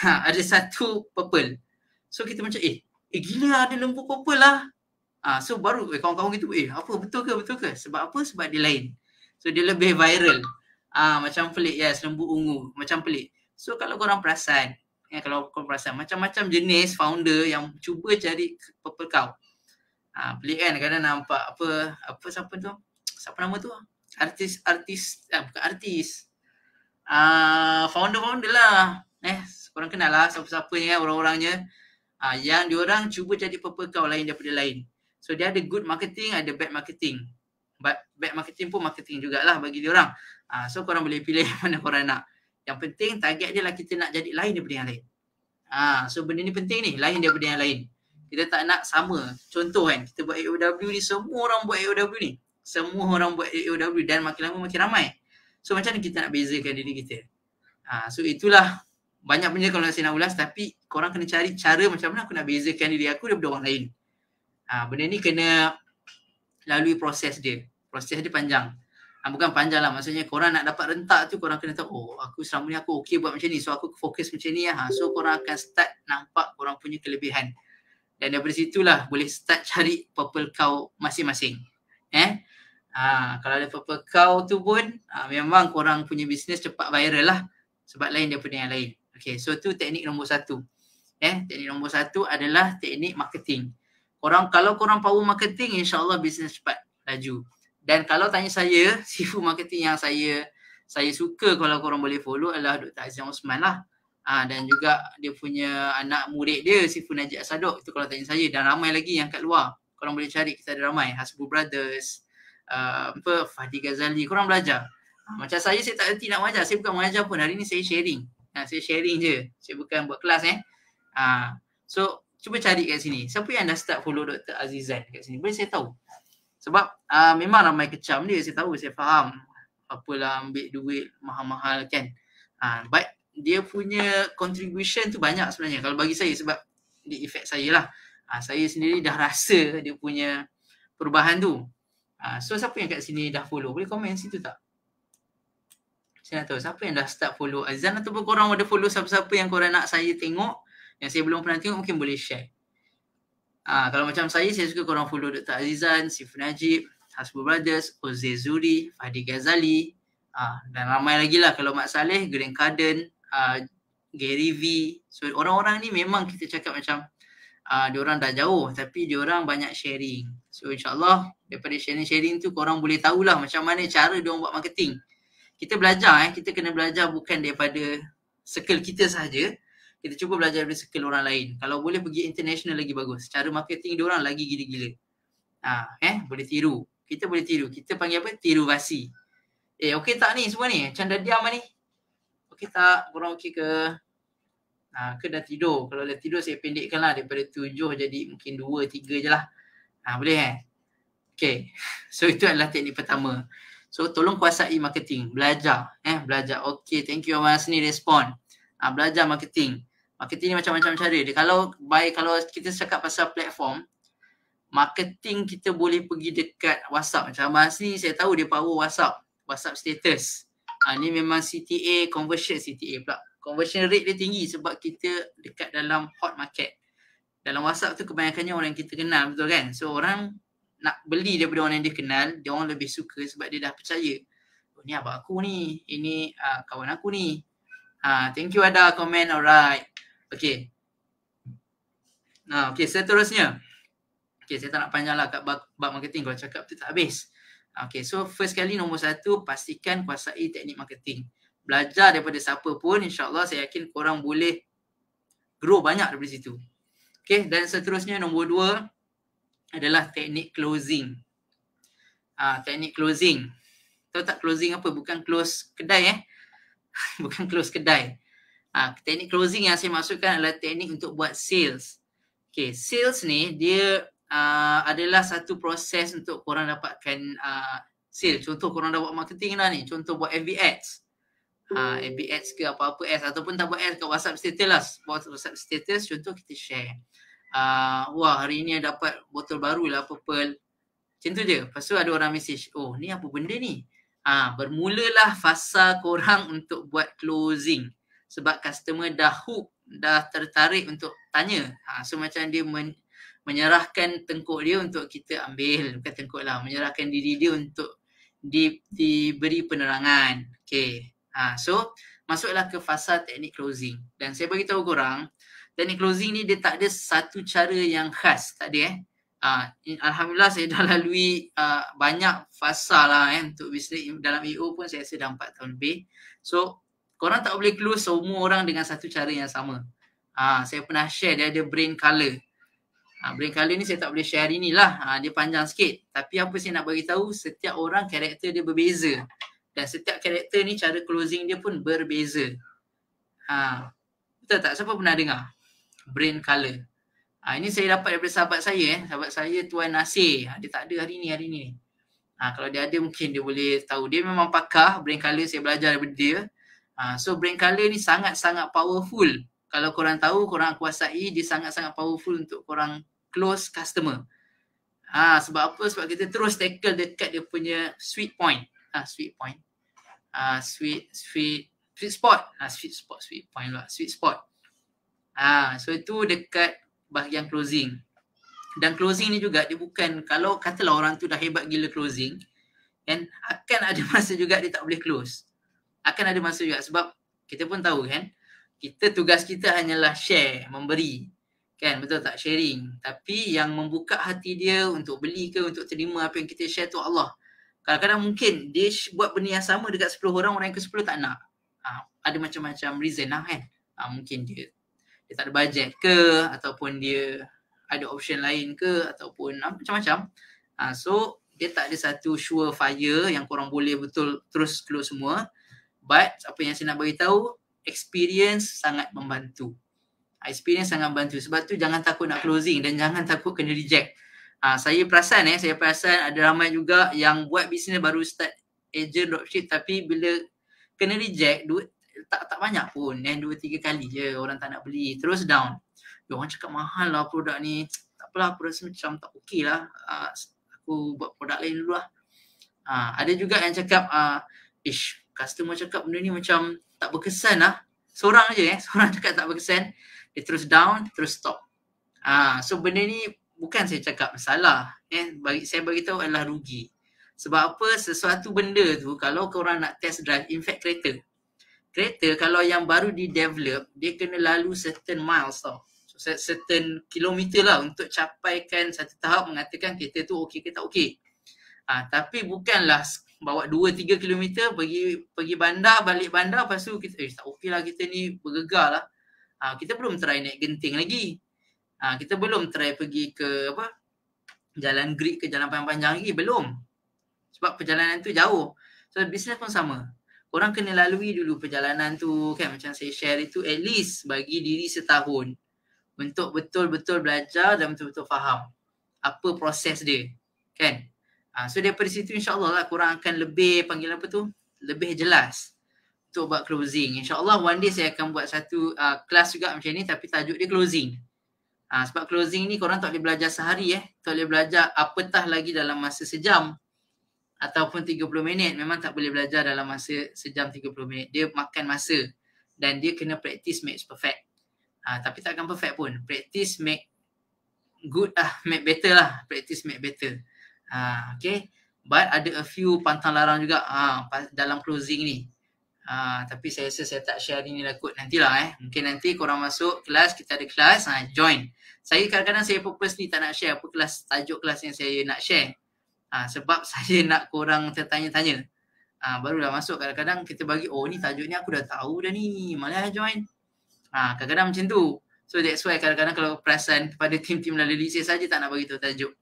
Ha, ada satu purple. So kita macam eh, eh gila ah, ada lembu purple lah. Ah, so baru eh, kawan-kawan kita eh apa betul ke betul ke? Sebab apa? Sebab dia lain. So dia lebih viral. Ah, macam pelik yes lembu ungu macam pelik. So kalau korang perasan yang eh, kalau kau perasan macam-macam jenis founder yang cuba cari purple cow. Ha, pelik kan kadang nampak apa apa siapa tu? Siapa nama tu? Artis artis eh, bukan artis. uh, founder-founder lah. Eh, korang kenal lah siapa-siapa ni kan orang-orangnya. Ha, yang diorang cuba jadi purple cow lain daripada lain. So dia ada good marketing, ada bad marketing. But bad marketing pun marketing jugalah bagi diorang. Ha, so korang boleh pilih mana korang nak. Yang penting target dia lah kita nak jadi lain daripada yang lain. Ha, so benda ni penting ni, lain daripada yang lain. Kita tak nak sama. Contoh kan, kita buat AOW ni, semua orang buat AOW ni. Semua orang buat AOW dan makin lama makin ramai. So macam mana kita nak bezakan diri kita? Ha, so itulah banyak benda kalau saya nak ulas tapi korang kena cari cara macam mana aku nak bezakan diri aku daripada orang lain. Ha, benda ni kena lalui proses dia. Proses dia panjang. Ha, bukan panjang lah maksudnya korang nak dapat rentak tu korang kena tahu oh aku selama ni aku okey buat macam ni so aku fokus macam ni lah. Ha. So korang akan start nampak korang punya kelebihan. Dan daripada situlah boleh start cari purple cow masing-masing. Eh? Ha, kalau ada purple cow tu pun ha, memang korang punya bisnes cepat viral lah sebab lain daripada yang lain. Okay so tu teknik nombor satu. Eh, teknik nombor satu adalah teknik marketing. Korang kalau korang power marketing insyaAllah bisnes cepat laju. Dan kalau tanya saya, sifu marketing yang saya saya suka kalau korang boleh follow adalah Dr. Azim Osman lah. Ha, dan juga dia punya anak murid dia, sifu Najib Asadok. Itu kalau tanya saya. Dan ramai lagi yang kat luar. Korang boleh cari. Kita ada ramai. Hasbu Brothers, uh, Fadi Ghazali. Korang belajar. Ha, macam saya, saya tak henti nak mengajar. Saya bukan mengajar pun. Hari ni saya sharing. Ha, saya sharing je. Saya bukan buat kelas eh. Ha, so, cuba cari kat sini. Siapa yang dah start follow Dr. Azizan kat sini? Boleh saya tahu? Sebab uh, memang ramai kecam dia, saya tahu, saya faham apalah ambil duit mahal-mahal kan. Ha, but dia punya contribution tu banyak sebenarnya kalau bagi saya sebab di efek saya lah. Uh, saya sendiri dah rasa dia punya perubahan tu. Uh, so siapa yang kat sini dah follow? Boleh komen situ tak? Saya nak tahu siapa yang dah start follow Azan ataupun korang ada follow siapa-siapa yang korang nak saya tengok yang saya belum pernah tengok mungkin boleh share. Ah, kalau macam saya, saya suka korang follow Dr. Azizan, Sif Najib, Hasbro Brothers, Jose Zuri, Fadi Ghazali ah, dan ramai lagi lah kalau Mat Saleh, Green Garden, ah, Gary V. So orang-orang ni memang kita cakap macam ah, dia orang dah jauh tapi dia orang banyak sharing. So insyaAllah daripada sharing-sharing tu korang boleh tahulah macam mana cara dia orang buat marketing. Kita belajar eh, kita kena belajar bukan daripada circle kita sahaja kita cuba belajar dari circle orang lain. Kalau boleh pergi international lagi bagus. Cara marketing dia orang lagi gila-gila. Ha, eh, boleh tiru. Kita boleh tiru. Kita panggil apa? Tiru basi. Eh, okey tak ni semua ni? Macam dah diam lah ni? Okey tak? Korang okey ke? Ha, ke dah tidur? Kalau dah tidur saya pendekkan lah daripada tujuh jadi mungkin dua, tiga je lah. Ha, boleh eh? Okay. So itu adalah teknik pertama. So tolong kuasai marketing. Belajar. Eh, belajar. Okay, thank you Amal Hasni respon. Ha, belajar marketing marketing ah, ni macam-macam cara dia kalau baik kalau kita cakap pasal platform marketing kita boleh pergi dekat WhatsApp macam Abang ni saya tahu dia power WhatsApp WhatsApp status ha, ni memang CTA conversion CTA pula conversion rate dia tinggi sebab kita dekat dalam hot market dalam WhatsApp tu kebanyakannya orang kita kenal betul kan so orang nak beli daripada orang yang dia kenal dia orang lebih suka sebab dia dah percaya oh, ni abang aku ni ini uh, kawan aku ni Ah, thank you ada komen alright. Okay, Nah, okey seterusnya. okay saya tak nak panjanglah kat bab marketing kalau cakap tu tak habis. Okay, so first kali nombor satu pastikan kuasai teknik marketing. Belajar daripada siapa pun insyaAllah saya yakin korang boleh grow banyak daripada situ. Okay, dan seterusnya nombor dua adalah teknik closing. Ah, teknik closing. Tahu tak closing apa? Bukan close kedai eh. Bukan close kedai. Ha, teknik closing yang saya maksudkan adalah teknik untuk buat sales. Okay, sales ni dia uh, adalah satu proses untuk korang dapatkan uh, ah, sales. Contoh korang dah buat marketing lah ni. Contoh buat FB ads. Ha, FB ads ke apa-apa ads ataupun tak buat ads kat WhatsApp status lah. Buat WhatsApp status contoh kita share. Uh, wah hari ni dapat botol baru lah purple. Macam tu je. Lepas tu ada orang message. Oh ni apa benda ni? Ah Ha, bermulalah fasa korang untuk buat Closing sebab customer dah hook dah tertarik untuk tanya ha, so macam dia men- menyerahkan tengkuk dia untuk kita ambil bukan tengkuk lah menyerahkan diri dia untuk di, diberi penerangan okay ha, so masuklah ke fasa teknik closing dan saya bagi tahu korang teknik closing ni dia tak ada satu cara yang khas tak ada eh ha, Alhamdulillah saya dah lalui ha, banyak fasa lah eh untuk bisnes dalam EO pun saya rasa dah 4 tahun lebih so korang tak boleh close semua orang dengan satu cara yang sama. Ha, saya pernah share dia ada brain color. Ha, brain color ni saya tak boleh share ini lah. Ha, dia panjang sikit. Tapi apa saya nak bagi tahu setiap orang karakter dia berbeza. Dan setiap karakter ni cara closing dia pun berbeza. Ha, betul tak? Siapa pernah dengar? Brain color. Ha, ini saya dapat daripada sahabat saya. Eh. Sahabat saya Tuan Nasir. Ha, dia tak ada hari ni, hari ni. Ha, kalau dia ada mungkin dia boleh tahu. Dia memang pakar brain color saya belajar daripada dia. Ha, so brain color ni sangat-sangat powerful. Kalau korang tahu, korang kuasai dia sangat-sangat powerful untuk korang close customer. Ha, sebab apa? Sebab kita terus tackle dekat dia punya sweet point. Ha, sweet point. Ha, sweet, sweet, sweet spot. Ha, sweet spot, sweet point lah. Sweet spot. Ha, so itu dekat bahagian closing. Dan closing ni juga dia bukan, kalau katalah orang tu dah hebat gila closing, and akan kan ada masa juga dia tak boleh close akan ada masa juga sebab kita pun tahu kan kita tugas kita hanyalah share, memberi. Kan betul tak sharing. Tapi yang membuka hati dia untuk beli ke untuk terima apa yang kita share tu Allah. Kadang-kadang mungkin dia buat benda yang sama dekat 10 orang, orang yang ke-10 tak nak. Ha, ada macam-macam reason lah kan. Ha, mungkin dia dia tak ada bajet ke ataupun dia ada option lain ke ataupun ha, macam-macam. Ha, so dia tak ada satu sure fire yang korang boleh betul terus keluar semua but apa yang saya nak beritahu experience sangat membantu experience sangat membantu sebab tu jangan takut nak closing dan jangan takut kena reject ha, saya perasan eh saya perasan ada ramai juga yang buat bisnes baru start agent dropship tapi bila kena reject duit tak tak banyak pun yang eh, dua tiga kali je orang tak nak beli terus down dia ya, orang cakap mahal lah produk ni tak apalah aku rasa macam tak okey lah ah, aku buat produk lain dulu lah uh, ada juga yang cakap ah, ish customer cakap benda ni macam tak berkesan lah. Seorang aja eh, seorang cakap tak berkesan. Dia terus down, terus stop. Ah, ha, so benda ni bukan saya cakap salah. Eh, bagi saya bagi tahu adalah rugi. Sebab apa? Sesuatu benda tu kalau kau orang nak test drive in fact kereta. Kereta kalau yang baru di develop, dia kena lalu certain miles tau. So, certain kilometer lah untuk capaikan satu tahap mengatakan kereta tu okey ke tak okey. Ha, tapi bukanlah bawa 2 3 km pergi pergi bandar balik bandar lepas tu kita eh tak okeylah kita ni bergegar Ha, kita belum try naik genting lagi. Ha, kita belum try pergi ke apa jalan grid ke jalan panjang-panjang lagi belum. Sebab perjalanan tu jauh. So bisnes pun sama. Orang kena lalui dulu perjalanan tu kan macam saya share itu at least bagi diri setahun untuk betul-betul belajar dan betul-betul faham apa proses dia. Kan? Uh, so daripada situ insyaAllah lah korang akan lebih panggil apa tu? Lebih jelas untuk buat closing. InsyaAllah one day saya akan buat satu uh, kelas juga macam ni tapi tajuk dia closing. Uh, sebab closing ni korang tak boleh belajar sehari eh. Tak boleh belajar apatah lagi dalam masa sejam ataupun 30 minit. Memang tak boleh belajar dalam masa sejam 30 minit. Dia makan masa dan dia kena practice makes perfect. Uh, tapi takkan perfect pun. Practice make good lah, make better lah. Practice make better. Ah, okay. But ada a few pantang larang juga ah, dalam closing ni. Ah, tapi saya rasa saya tak share ni lah kot. Nantilah eh. Mungkin nanti korang masuk kelas, kita ada kelas, ah, join. Saya kadang-kadang saya purpose ni tak nak share apa kelas, tajuk kelas yang saya nak share. Ah, sebab saya nak korang tertanya-tanya. Ah, barulah masuk kadang-kadang kita bagi, oh ni tajuk ni aku dah tahu dah ni. Malah join. Ah, kadang-kadang macam tu. So that's why kadang-kadang kalau perasan kepada tim-tim lalu lisi saja tak nak bagi tahu tajuk.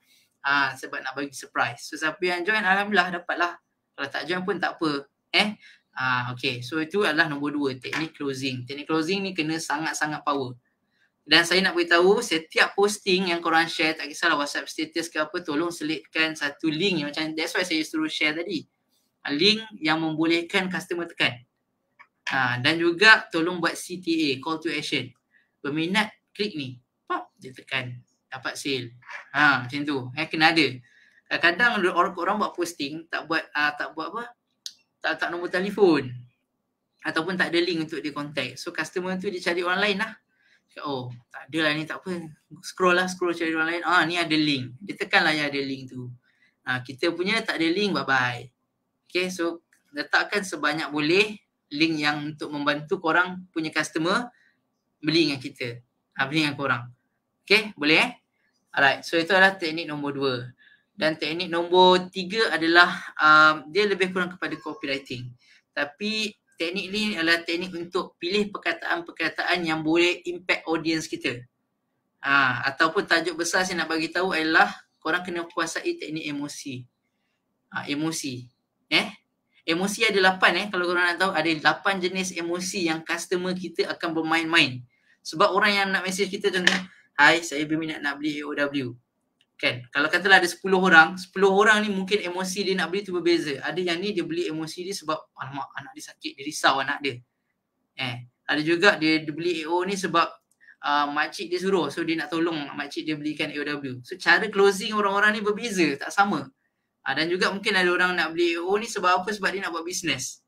Ah ha, sebab nak bagi surprise. So siapa yang join alhamdulillah dapatlah. Kalau tak join pun tak apa. Eh? Ah ha, okey. So itu adalah nombor dua teknik closing. Teknik closing ni kena sangat-sangat power. Dan saya nak beritahu setiap posting yang korang share tak kisahlah WhatsApp status ke apa tolong selitkan satu link yang macam that's why saya suruh share tadi. Ha, link yang membolehkan customer tekan. Ha, dan juga tolong buat CTA call to action. Peminat klik ni. Pop dia tekan dapat sale. Ha macam tu. Eh kena ada. Kadang-kadang orang orang buat posting tak buat uh, tak buat apa? Tak tak nombor telefon. Ataupun tak ada link untuk dia contact. So customer tu dia cari orang lain lah. Oh, tak ada lah ni tak apa. Scroll lah, scroll cari orang lain. Ah, ni ada link. Dia tekan lah yang ada link tu. Ha, kita punya tak ada link, bye-bye. Okay, so letakkan sebanyak boleh link yang untuk membantu korang punya customer beli dengan kita. Ha, beli dengan korang. Okay, boleh eh? Alright, so itu adalah teknik nombor dua. Dan teknik nombor tiga adalah um, dia lebih kurang kepada copywriting. Tapi teknik ni adalah teknik untuk pilih perkataan-perkataan yang boleh impact audience kita. Ha, ataupun tajuk besar saya nak bagi tahu adalah korang kena kuasai teknik emosi. Ha, emosi. Eh? Emosi ada lapan eh. Kalau korang nak tahu ada lapan jenis emosi yang customer kita akan bermain-main. Sebab orang yang nak message kita contohnya Hai, saya berminat nak beli AOW. Kan? Kalau katalah ada 10 orang, 10 orang ni mungkin emosi dia nak beli tu berbeza. Ada yang ni dia beli emosi dia sebab alamak anak dia sakit, dia risau anak dia. Eh, ada juga dia, dia beli AO ni sebab uh, makcik dia suruh. So dia nak tolong makcik dia belikan AOW. So cara closing orang-orang ni berbeza, tak sama. Uh, dan juga mungkin ada orang nak beli AO ni sebab apa? Sebab dia nak buat bisnes.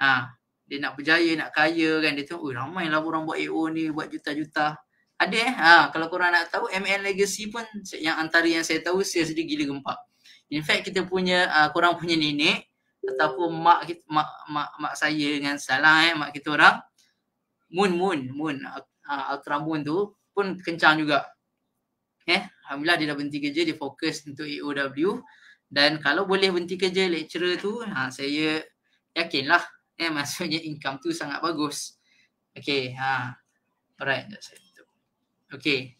Ha, uh, dia nak berjaya, nak kaya kan. Dia tengok, ramai lah orang buat AO ni, buat juta-juta ada eh ha, kalau korang nak tahu ML Legacy pun yang antara yang saya tahu saya sedih gila gempak in fact kita punya uh, korang punya nenek ataupun mak kita, mak, mak mak saya dengan salah eh mak kita orang moon moon moon uh, ah, ultra moon tu pun kencang juga eh alhamdulillah dia dah berhenti kerja dia fokus untuk AOW dan kalau boleh berhenti kerja lecturer tu ha, saya yakinlah eh maksudnya income tu sangat bagus Okay, ha alright saya Okay.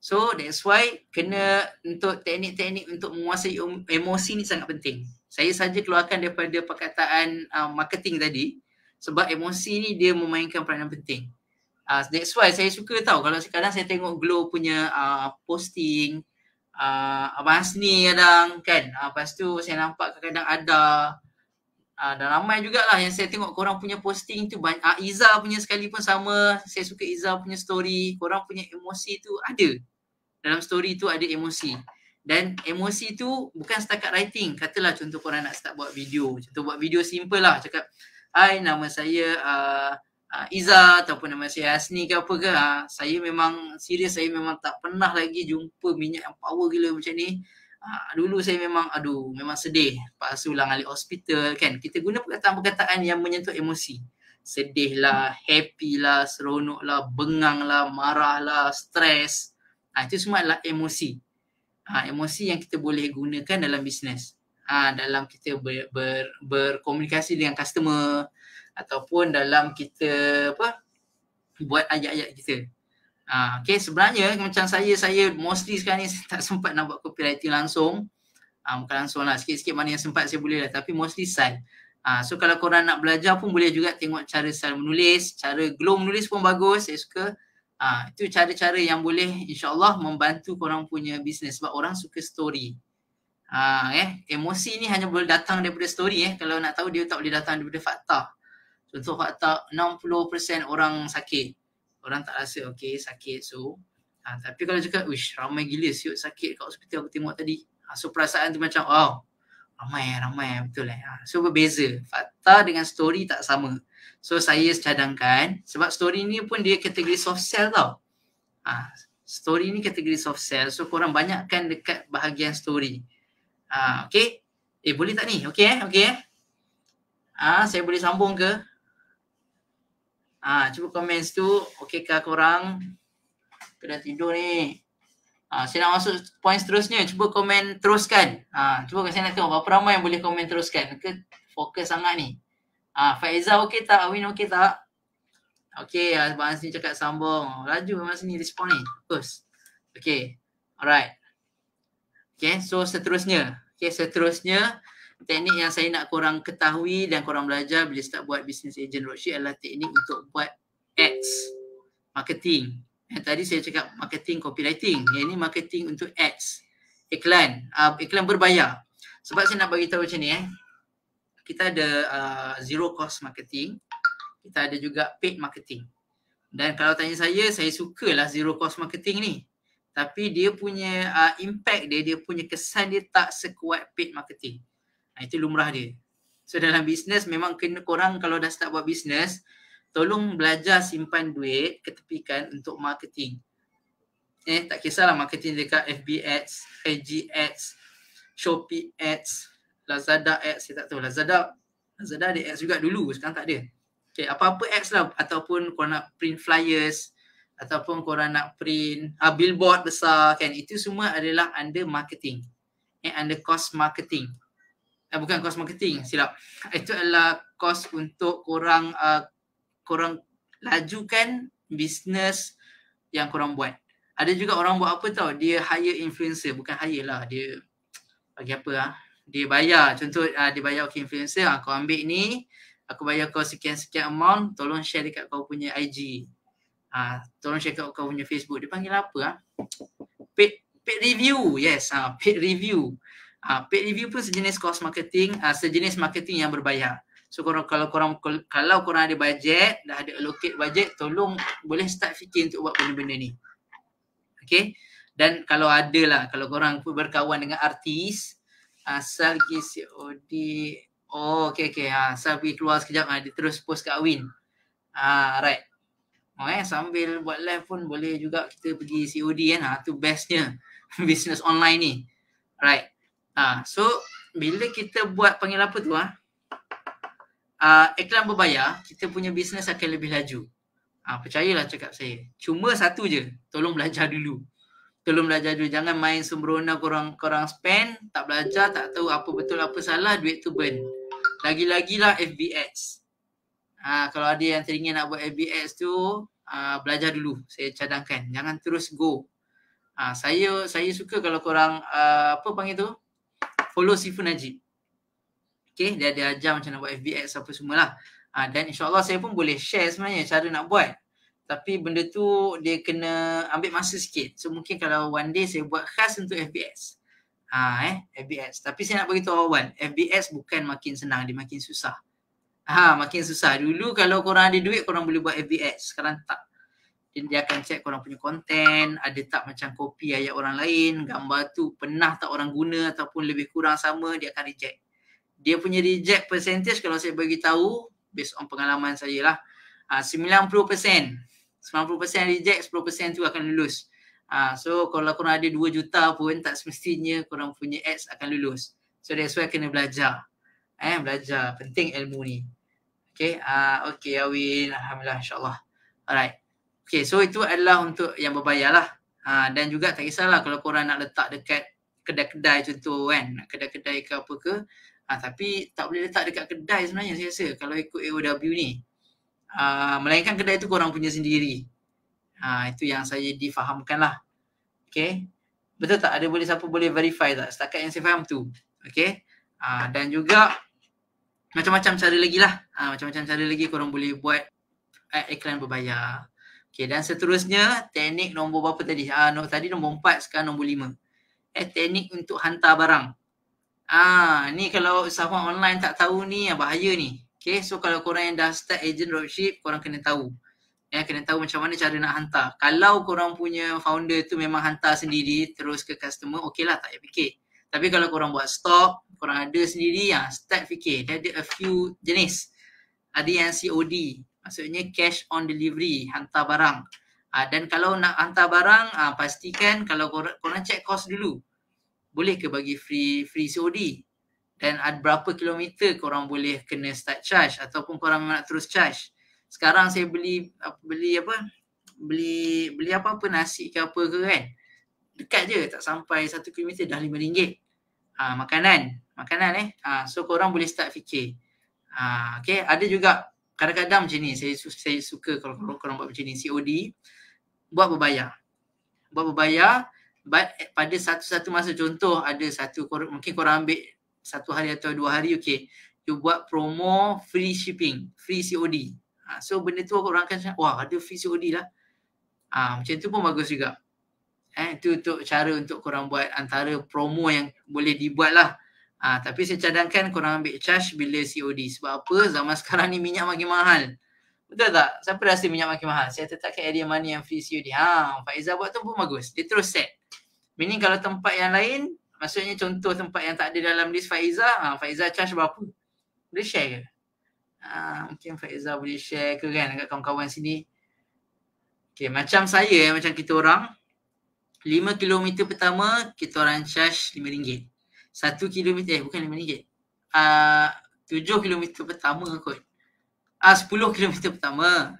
So that's why kena untuk teknik-teknik untuk menguasai emosi ni sangat penting. Saya saja keluarkan daripada perkataan uh, marketing tadi sebab emosi ni dia memainkan peranan penting. Uh, that's why saya suka tahu kalau sekarang saya tengok Glow punya uh, posting uh, Abang Hasni kadang kan. Uh, lepas tu saya nampak kadang ada Ah dan ramai jugalah yang saya tengok korang punya posting tu banyak ah, Iza punya sekali pun sama. Saya suka Iza punya story. Korang punya emosi tu ada. Dalam story tu ada emosi. Dan emosi tu bukan setakat writing. Katalah contoh korang nak start buat video. Contoh buat video simple lah. Cakap, hai nama saya uh, uh, Iza ataupun nama saya Asni. ke apa ke. Uh, saya memang serius saya memang tak pernah lagi jumpa minyak yang power gila macam ni. Ha, dulu saya memang aduh memang sedih pas ulang alik hospital kan kita guna perkataan-perkataan yang menyentuh emosi sedih lah happy lah seronok lah bengang lah marah lah stres ha, itu semua adalah emosi ha, emosi yang kita boleh gunakan dalam bisnes ha, dalam kita ber, ber, berkomunikasi dengan customer ataupun dalam kita apa buat ayat-ayat kita Ah, okay, sebenarnya macam saya, saya mostly sekarang ni tak sempat nak buat copywriting langsung. Uh, bukan langsung lah, sikit-sikit mana yang sempat saya boleh lah. Tapi mostly sign. Uh, ah, so kalau korang nak belajar pun boleh juga tengok cara style menulis, cara glow menulis pun bagus, saya suka. Uh, itu cara-cara yang boleh insyaAllah membantu korang punya bisnes sebab orang suka story. Uh, eh. Emosi ni hanya boleh datang daripada story eh. Kalau nak tahu dia tak boleh datang daripada fakta. Contoh fakta 60% orang sakit orang tak rasa okay sakit so ha, tapi kalau cakap wish ramai gila siut sakit kat hospital aku tengok tadi ha, so perasaan tu macam wow ramai ramai ha, betul eh ha, so berbeza fakta dengan story tak sama so saya cadangkan sebab story ni pun dia kategori soft sell tau ha, story ni kategori soft sell so korang banyakkan dekat bahagian story ha, okay eh boleh tak ni okay eh okay eh ha, saya boleh sambung ke Ah, ha, cuba komen situ. Okey ke korang? Kena tidur ni. Ah, ha, saya nak masuk point seterusnya. Cuba komen teruskan. Ah, ha, cuba saya nak tengok berapa ramai yang boleh komen teruskan. Ke fokus sangat ni. Ah, ha, Faiza okey tak? Awin okey tak? Okey, ah, Abang Hasni cakap sambung. Laju Abang ni respon ni. Fokus. Okey. Alright. Okay, so seterusnya. Okay, seterusnya teknik yang saya nak korang ketahui dan korang belajar bila start buat business agent roadshow adalah teknik untuk buat ads marketing. Yang tadi saya cakap marketing copywriting. Yang ini marketing untuk ads iklan uh, iklan berbayar. Sebab saya nak bagi tahu macam ni eh. Kita ada uh, zero cost marketing. Kita ada juga paid marketing. Dan kalau tanya saya, saya sukalah zero cost marketing ni. Tapi dia punya uh, impact dia, dia punya kesan dia tak sekuat paid marketing. Ha, itu lumrah dia. So dalam bisnes memang kena korang kalau dah start buat bisnes, tolong belajar simpan duit ketepikan untuk marketing. Eh tak kisahlah marketing dekat FB Ads, IG Ads, Shopee Ads, Lazada Ads, saya tak tahu Lazada. Lazada ada Ads juga dulu, sekarang tak ada. Okay, apa-apa Ads lah ataupun korang nak print flyers, ataupun korang nak print uh, billboard besar kan itu semua adalah under marketing eh, under cost marketing Eh, bukan kos marketing, hmm. silap. Itu adalah kos untuk korang uh, korang lajukan bisnes yang korang buat. Ada juga orang buat apa tau, dia hire influencer. Bukan hire lah, dia bagi apa lah. Dia bayar, contoh uh, dia bayar okay, influencer, aku ah, ambil ni, aku bayar kau sekian-sekian amount, tolong share dekat kau punya IG. Uh, ah, tolong share dekat kau punya Facebook. Dia panggil apa lah? Paid, paid review, yes. Uh, paid review uh, paid review pun sejenis cost marketing, uh, sejenis marketing yang berbayar. So korang, kalau korang kalau korang ada budget, dah ada allocate budget, tolong boleh start fikir untuk buat benda-benda ni. Okay? Dan kalau ada lah, kalau korang pun berkawan dengan artis, asal pergi COD, oh okay okay, ha, asal pergi keluar sekejap, dia terus post kat Win. Ah, right. Oh, eh, sambil buat live pun boleh juga kita pergi COD kan. tu bestnya business online ni. Right. Ha, so bila kita buat panggil apa tu ah? Ha? iklan berbayar, kita punya bisnes akan lebih laju. Ha, percayalah cakap saya. Cuma satu je, tolong belajar dulu. Tolong belajar dulu. Jangan main sembrono korang, korang spend, tak belajar, tak tahu apa betul apa salah, duit tu burn. Lagi-lagilah FBX. Ha, kalau ada yang teringin nak buat FBX tu, ha, belajar dulu. Saya cadangkan. Jangan terus go. Ha, saya saya suka kalau korang uh, apa panggil tu? follow Sifu Najib. Okay, dia ada ajar macam nak buat FBX apa semualah. Ha, dan insyaAllah saya pun boleh share sebenarnya cara nak buat. Tapi benda tu dia kena ambil masa sikit. So mungkin kalau one day saya buat khas untuk FBX. Ha, ah, eh, FBX. Tapi saya nak beritahu awal, FBX bukan makin senang, dia makin susah. Ha, makin susah. Dulu kalau korang ada duit, korang boleh buat FBX. Sekarang tak dia, dia akan check korang punya konten, ada tak macam copy ayat orang lain, gambar tu pernah tak orang guna ataupun lebih kurang sama, dia akan reject. Dia punya reject percentage kalau saya bagi tahu based on pengalaman saya lah, uh, 90%. 90% reject, 10% tu akan lulus. Ah, so kalau korang ada 2 juta pun tak semestinya korang punya ads akan lulus. So that's why kena belajar. Eh, belajar. Penting ilmu ni. Okay. Uh, okay, Awin. Alhamdulillah, insyaAllah. Alright. Okay, so itu adalah untuk yang berbayar lah. Ha, dan juga tak kisahlah kalau korang nak letak dekat kedai-kedai contoh kan. Nak kedai-kedai ke apa ke. Ha, tapi tak boleh letak dekat kedai sebenarnya saya rasa kalau ikut AOW ni. Ha, melainkan kedai tu korang punya sendiri. Ha, itu yang saya difahamkan lah. Okay. Betul tak? Ada boleh siapa boleh verify tak? Setakat yang saya faham tu. Okay. Ha, dan juga macam-macam cara lagi lah. Ha, macam-macam cara lagi korang boleh buat eh, iklan berbayar. Okey dan seterusnya teknik nombor berapa tadi? Ah nombor tadi nombor empat sekarang nombor lima Eh teknik untuk hantar barang. Ah ni kalau usahawan online tak tahu ni yang bahaya ni. okay so kalau korang yang dah start agent dropship korang kena tahu. eh kena tahu macam mana cara nak hantar. Kalau korang punya founder tu memang hantar sendiri terus ke customer okey lah tak payah fikir. Tapi kalau korang buat stock, korang ada sendiri ya start fikir. Dia ada a few jenis. Ada yang COD, maksudnya cash on delivery hantar barang uh, dan kalau nak hantar barang uh, pastikan kalau korang, korang check cost dulu boleh ke bagi free free COD dan ada berapa kilometer korang boleh kena start charge ataupun korang nak terus charge sekarang saya beli beli apa beli beli apa-apa nasi ke apa ke kan dekat je tak sampai satu kilometer dah lima ringgit. ah makanan makanan eh uh, so korang boleh start fikir ah uh, ada juga kadang-kadang macam ni saya saya suka kalau kalau korang buat macam ni COD buat berbayar buat berbayar but pada satu-satu masa contoh ada satu korang, mungkin korang ambil satu hari atau dua hari okay, you buat promo free shipping free COD ha, so benda tu orang akan wah ada free COD lah ha, macam tu pun bagus juga eh itu untuk cara untuk korang buat antara promo yang boleh dibuat lah Ah, tapi saya cadangkan korang ambil charge bila COD. Sebab apa? Zaman sekarang ni minyak makin mahal. Betul tak? Siapa rasa minyak makin mahal? Saya tetapkan area money yang free COD. Ha, Faizah buat tu pun bagus. Dia terus set. Meaning kalau tempat yang lain, maksudnya contoh tempat yang tak ada dalam list Faizah, ha, Faizah charge berapa? Boleh share ke? Ha, mungkin Faizah boleh share ke kan dekat kawan-kawan sini. Okay, macam saya, macam kita orang, 5 km pertama kita orang charge RM5 satu kilometer eh bukan lima ringgit ah, tujuh kilometer pertama kot ah, sepuluh kilometer pertama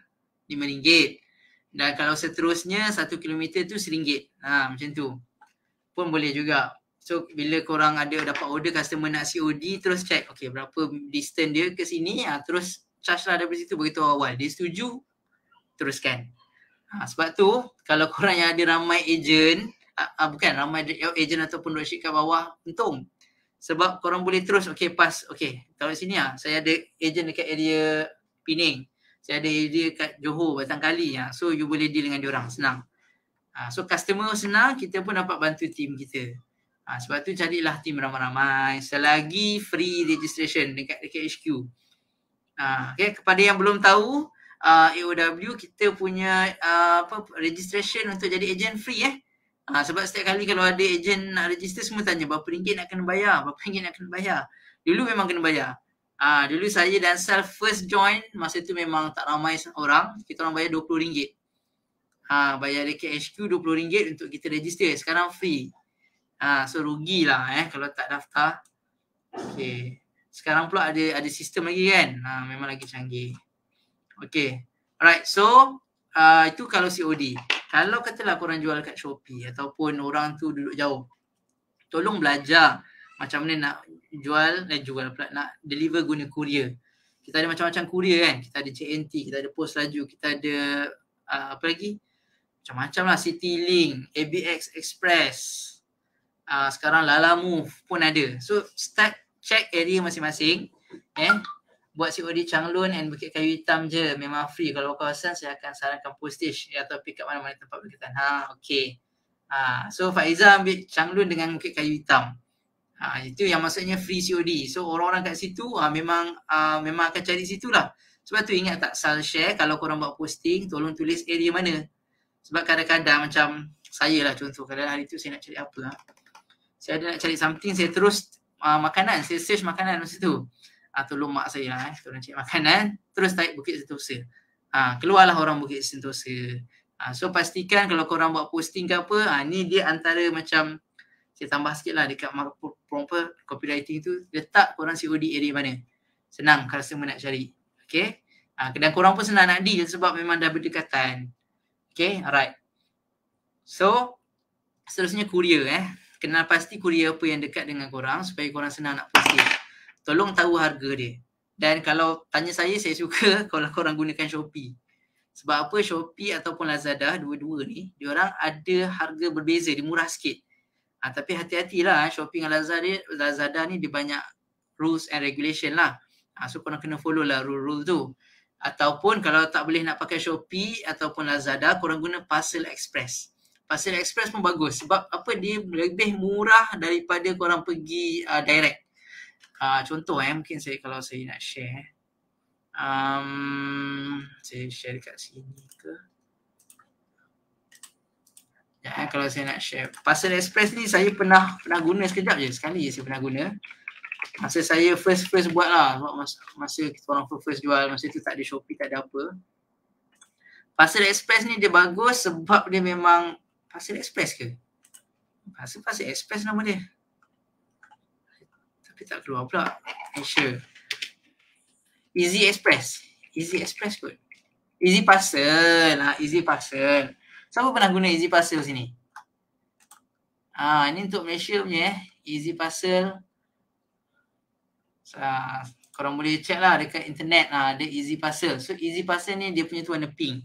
lima ringgit dan kalau seterusnya satu kilometer tu seringgit ha, macam tu pun boleh juga so bila korang ada dapat order customer nak COD terus check okay berapa distance dia ke sini ha, terus charge lah daripada situ begitu awal dia setuju teruskan ha, sebab tu kalau korang yang ada ramai agent uh, bukan ramai eh, agent ataupun dropship kat bawah untung sebab korang boleh terus okay pas okay kalau sini ah saya ada agent dekat area Pining saya ada area kat Johor batang kali ya. so you boleh deal dengan diorang senang uh, so customer senang kita pun dapat bantu team kita uh, sebab tu carilah team ramai-ramai selagi free registration dekat, dekat HQ uh, okay kepada yang belum tahu Uh, AOW kita punya uh, apa registration untuk jadi agent free eh ha, sebab setiap kali kalau ada ejen nak register semua tanya berapa ringgit nak kena bayar, berapa ringgit nak kena bayar. Dulu memang kena bayar. ha, dulu saya dan self first join masa tu memang tak ramai orang, kita orang bayar RM20. Ah ha, bayar dekat HQ RM20 untuk kita register. Sekarang free. Ah ha, so rugilah eh kalau tak daftar. Okey. Sekarang pula ada ada sistem lagi kan? Ha, memang lagi canggih. Okay, Alright, so uh, itu kalau COD kalau katalah korang jual kat Shopee ataupun orang tu duduk jauh tolong belajar macam mana nak jual nak eh, jual pula nak deliver guna kurier kita ada macam-macam kurier kan kita ada CNT, kita ada pos laju kita ada uh, apa lagi macam-macam lah CityLink ABX Express uh, sekarang Lala Move pun ada so start check area masing-masing and eh buat COD Changlun and Bukit Kayu Hitam je memang free kalau kawasan saya akan sarankan postage atau pick up mana-mana tempat berkaitan ha okey ha, so Faiza ambil Changlun dengan Bukit Kayu Hitam ha, itu yang maksudnya free COD so orang-orang kat situ ha, memang ha, memang akan cari situ lah sebab tu ingat tak sal share kalau korang buat posting tolong tulis area mana sebab kadang-kadang macam saya lah contoh kadang-kadang hari tu saya nak cari apa ha? saya ada nak cari something saya terus uh, makanan saya search makanan masa tu ha, ah, tolong mak saya lah, eh, tolong cik makanan, eh. terus naik Bukit Sentosa. Ha, keluarlah orang Bukit Sentosa. Ha, so pastikan kalau korang buat posting ke apa, ha, ni dia antara macam saya tambah sikit lah dekat proper copywriting tu, letak korang COD area mana. Senang kalau semua nak cari. Okay. Ha, dan korang pun senang nak deal sebab memang dah berdekatan. Okay, alright. So, seterusnya kurier eh. Kenal pasti kurier apa yang dekat dengan korang supaya korang senang nak posting tolong tahu harga dia. Dan kalau tanya saya, saya suka kalau korang gunakan Shopee. Sebab apa Shopee ataupun Lazada, dua-dua ni, diorang ada harga berbeza, dia murah sikit. Ha, tapi hati-hatilah eh, Shopee dengan Lazada, Lazada ni dia banyak rules and regulation lah. Ha, so korang kena follow lah rule-rule tu. Ataupun kalau tak boleh nak pakai Shopee ataupun Lazada, korang guna Parcel Express. Parcel Express pun bagus sebab apa dia lebih murah daripada korang pergi uh, direct. Uh, contoh eh, mungkin saya kalau saya nak share. Um, saya share dekat sini ke. Ya, eh, kalau saya nak share. Pasal Express ni saya pernah pernah guna sekejap je. Sekali je saya pernah guna. Masa saya first-first buat lah. Sebab masa, masa kita orang first, jual. Masa tu tak ada Shopee, tak ada apa. Pasal Express ni dia bagus sebab dia memang Pasal Express ke? Pasal Pasal Express nama dia. Tapi tak keluar pula. Malaysia. Easy Express. Easy Express kot. Easy Parcel. Ha, Easy Parcel. Siapa pernah guna Easy Parcel sini? Ah, ha, ini untuk Malaysia punya eh. Easy Parcel. Ha, korang boleh check lah dekat internet lah. Ada Easy Parcel. So Easy Parcel ni dia punya tu warna pink.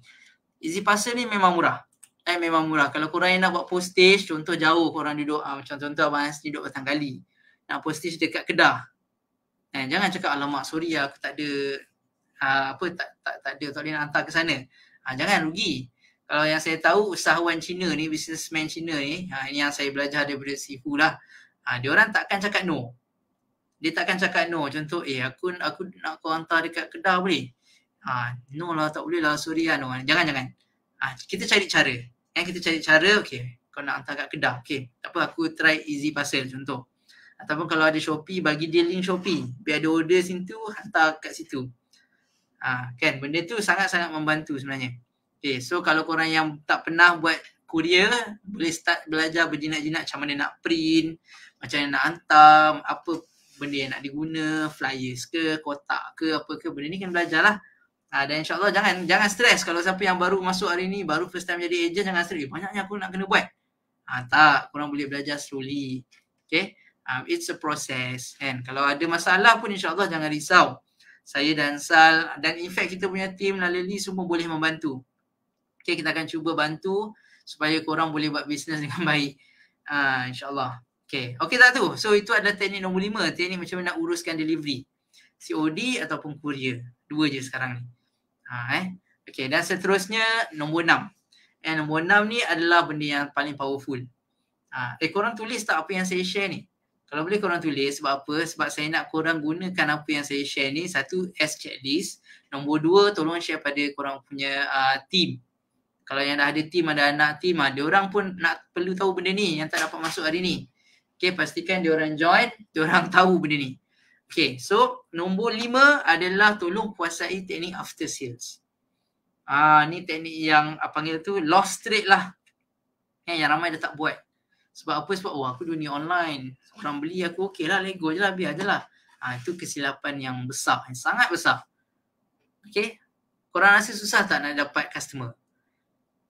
Easy Parcel ni memang murah. Eh memang murah. Kalau korang yang nak buat postage, contoh jauh korang duduk ha, macam contoh Abang Hans duduk petang kali nak postage dekat Kedah. Kan jangan cakap alamak sorry lah, aku tak ada uh, apa tak tak tak ada tak boleh nak hantar ke sana. Ha, jangan rugi. Kalau yang saya tahu usahawan Cina ni, businessman Cina ni, ha, ini yang saya belajar daripada Sifu lah. Ha, dia orang takkan cakap no. Dia takkan cakap no. Contoh, eh aku aku nak kau hantar dekat Kedah boleh? Ha, no lah, tak boleh lah. Sorry lah. No. Jangan, jangan. Ha, kita cari cara. Yang eh, kita cari cara, okey. Kau nak hantar kat Kedah, okay. Tak apa, aku try easy parcel contoh ataupun kalau ada Shopee bagi dia link Shopee biar ada order situ hantar kat situ ha, kan benda tu sangat-sangat membantu sebenarnya okay, so kalau korang yang tak pernah buat kurier boleh start belajar berjinak-jinak macam mana nak print macam mana nak hantar apa benda yang nak diguna flyers ke kotak ke apa ke benda ni kan belajar lah ha, dan insyaAllah jangan jangan stres kalau siapa yang baru masuk hari ni baru first time jadi agent jangan stress. banyaknya aku nak kena buat ha, tak korang boleh belajar slowly okay um, it's a process kan kalau ada masalah pun insyaallah jangan risau saya dan Sal dan in fact kita punya team Laleli semua boleh membantu okay kita akan cuba bantu supaya korang boleh buat bisnes dengan baik uh, insyaallah okay okay tak tu so itu adalah teknik nombor lima teknik macam mana nak uruskan delivery COD ataupun courier dua je sekarang ni ha, eh okay dan seterusnya nombor enam And eh, nombor enam ni adalah benda yang paling powerful. Ha, eh korang tulis tak apa yang saya share ni? kalau boleh korang tulis sebab apa sebab saya nak korang gunakan apa yang saya share ni satu as checklist nombor dua tolong share pada korang punya uh, team kalau yang dah ada team ada anak team ada ah, orang pun nak perlu tahu benda ni yang tak dapat masuk hari ni okay pastikan dia orang join dia orang tahu benda ni okay so nombor lima adalah tolong kuasai teknik after sales ah uh, ni teknik yang apa ah, panggil tu lost trade lah eh, yang ramai dah tak buat sebab apa? Sebab oh aku dunia online. Orang beli aku okey lah. Lego je lah. Biar je lah. Ha, itu kesilapan yang besar. Yang sangat besar. Okay. Korang rasa susah tak nak dapat customer?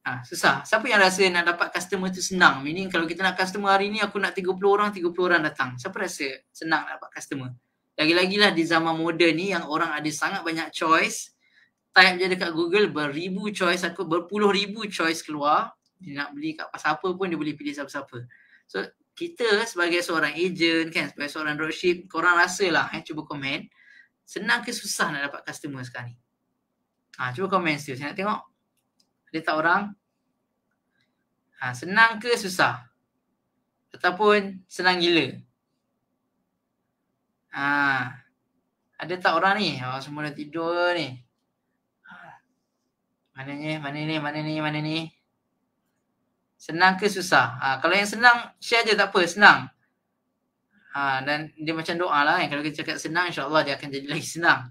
Ha, susah. Siapa yang rasa nak dapat customer tu senang? Meaning kalau kita nak customer hari ni aku nak 30 orang, 30 orang datang. Siapa rasa senang nak dapat customer? Lagi-lagilah di zaman moden ni yang orang ada sangat banyak choice. Type je dekat Google beribu choice, aku berpuluh ribu choice keluar dia nak beli kat apa pun dia boleh pilih siapa-siapa. So kita sebagai seorang agent kan, sebagai seorang dropship, korang rasa lah eh, cuba komen. Senang ke susah nak dapat customer sekarang ni? Ha, cuba komen tu, saya nak tengok. Ada tak orang? Ha, senang ke susah? Ataupun senang gila? Ha, ada tak orang ni? Oh, semua dah tidur ni. Ha. Mana ni? Mana ni? Mana ni? Mana ni? Mana ni? Senang ke susah? Ha, kalau yang senang, share je tak apa. Senang. Ha, dan dia macam doa lah kan. Kalau kita cakap senang, insyaAllah dia akan jadi lagi senang.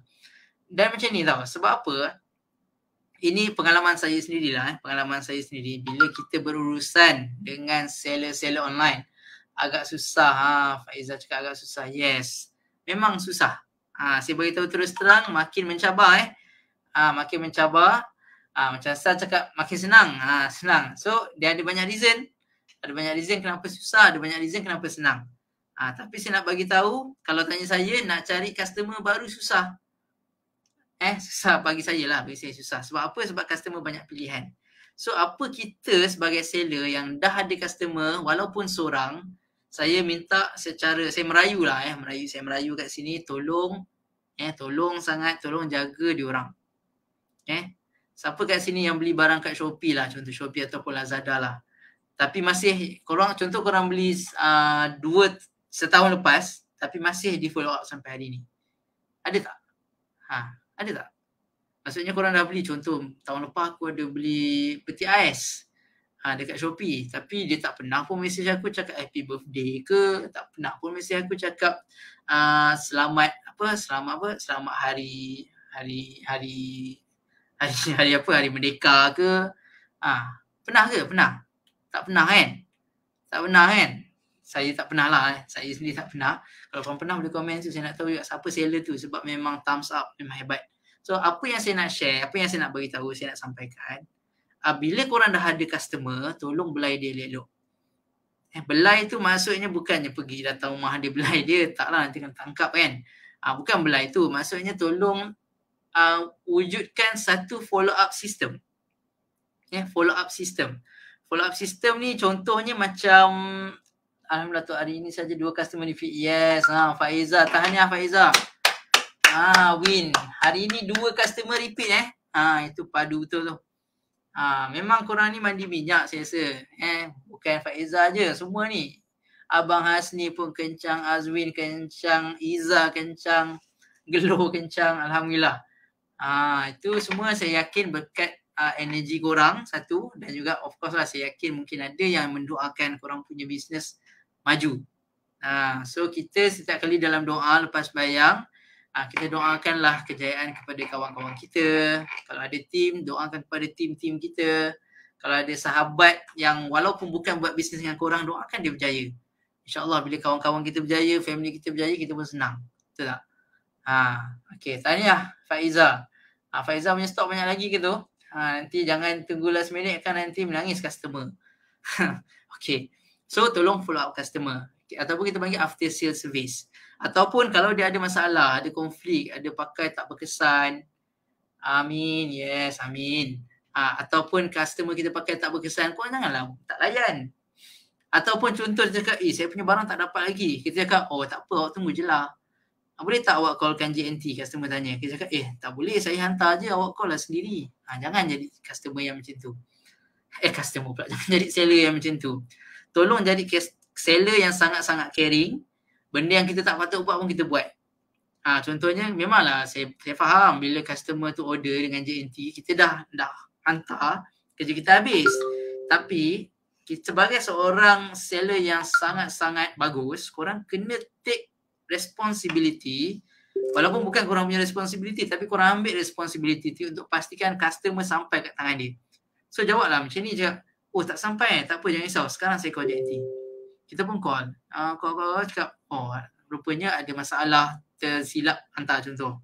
Dan macam ni tau. Sebab apa? Ini pengalaman saya sendirilah. Eh. Pengalaman saya sendiri. Bila kita berurusan dengan seller-seller online. Agak susah. Ha, Faizah cakap agak susah. Yes. Memang susah. Ha, saya beritahu terus terang. Makin mencabar eh. Ha, makin mencabar. Ah macam saya cakap makin senang. Ah senang. So dia ada banyak reason. Ada banyak reason kenapa susah, ada banyak reason kenapa senang. Ah tapi saya nak bagi tahu kalau tanya saya nak cari customer baru susah. Eh susah bagi saya lah, bagi saya susah. Sebab apa? Sebab customer banyak pilihan. So apa kita sebagai seller yang dah ada customer walaupun seorang saya minta secara saya merayu lah eh merayu saya merayu kat sini tolong eh tolong sangat tolong jaga diorang eh siapa kat sini yang beli barang kat Shopee lah contoh Shopee ataupun Lazada lah tapi masih korang contoh korang beli uh, dua setahun lepas tapi masih di follow up sampai hari ni ada tak ha ada tak maksudnya korang dah beli contoh tahun lepas aku ada beli peti ais ha dekat Shopee tapi dia tak pernah pun mesej aku cakap happy birthday ke tak pernah pun mesej aku cakap uh, selamat apa selamat apa selamat hari hari hari hari hari apa hari merdeka ke ah pernah ke pernah tak pernah kan tak pernah kan saya tak pernah lah eh. saya sendiri tak pernah kalau korang pernah boleh komen tu saya nak tahu juga siapa seller tu sebab memang thumbs up memang hebat so apa yang saya nak share apa yang saya nak bagi tahu saya nak sampaikan ah, bila korang dah ada customer tolong belai dia elok eh, belai tu maksudnya bukannya pergi datang rumah dia belai dia taklah nanti kena tangkap kan ah, bukan belai tu maksudnya tolong uh, wujudkan satu follow up system. Ya, yeah, follow up system. Follow up system ni contohnya macam Alhamdulillah tu hari ini saja dua customer ni fit. Yes, ha, Faiza. Tahniah Faiza. Ha, win. Hari ini dua customer repeat eh. Ha, itu padu betul tu. Ha, memang korang ni mandi minyak saya rasa. Eh, bukan Faiza je. Semua ni. Abang Hasni pun kencang. Azwin kencang. Iza kencang. Gelo kencang. Alhamdulillah. Ah itu semua saya yakin berkat uh, energi korang satu dan juga of course lah saya yakin mungkin ada yang mendoakan korang punya bisnes maju. Ah so kita setiap kali dalam doa lepas bayang ah kita doakanlah kejayaan kepada kawan-kawan kita. Kalau ada tim doakan kepada tim-tim kita. Kalau ada sahabat yang walaupun bukan buat bisnes dengan korang doakan dia berjaya. InsyaAllah bila kawan-kawan kita berjaya, family kita berjaya, kita pun senang. Betul tak? Ha, ah, okay, tanya Faiza. Ha, Faizal punya stok banyak lagi ke tu? Ha, nanti jangan tunggu last minute kan nanti menangis customer. okay. So tolong follow up customer. Okay. Ataupun kita panggil after sales service. Ataupun kalau dia ada masalah, ada konflik, ada pakai tak berkesan. Amin. Yes. Amin. Ha, ataupun customer kita pakai tak berkesan, kau janganlah tak layan. Ataupun contoh dia cakap, eh saya punya barang tak dapat lagi. Kita cakap, oh tak apa, awak tunggu je lah boleh tak awak callkan JNT? Customer tanya. Kita cakap, eh tak boleh saya hantar je awak call lah sendiri. Ha, jangan jadi customer yang macam tu. Eh customer pula, jangan jadi seller yang macam tu. Tolong jadi seller yang sangat-sangat caring. Benda yang kita tak patut buat pun kita buat. Ha, contohnya memanglah saya, saya faham bila customer tu order dengan JNT, kita dah dah hantar kerja kita habis. Tapi sebagai seorang seller yang sangat-sangat bagus, korang kena take responsibility walaupun bukan korang punya responsibility tapi korang ambil responsibility tu untuk pastikan customer sampai kat tangan dia. So jawablah macam ni je. Oh tak sampai eh. Tak apa jangan risau. Sekarang saya call JT. Kita pun call. Uh, call, call, call cakap oh rupanya ada masalah tersilap hantar contoh.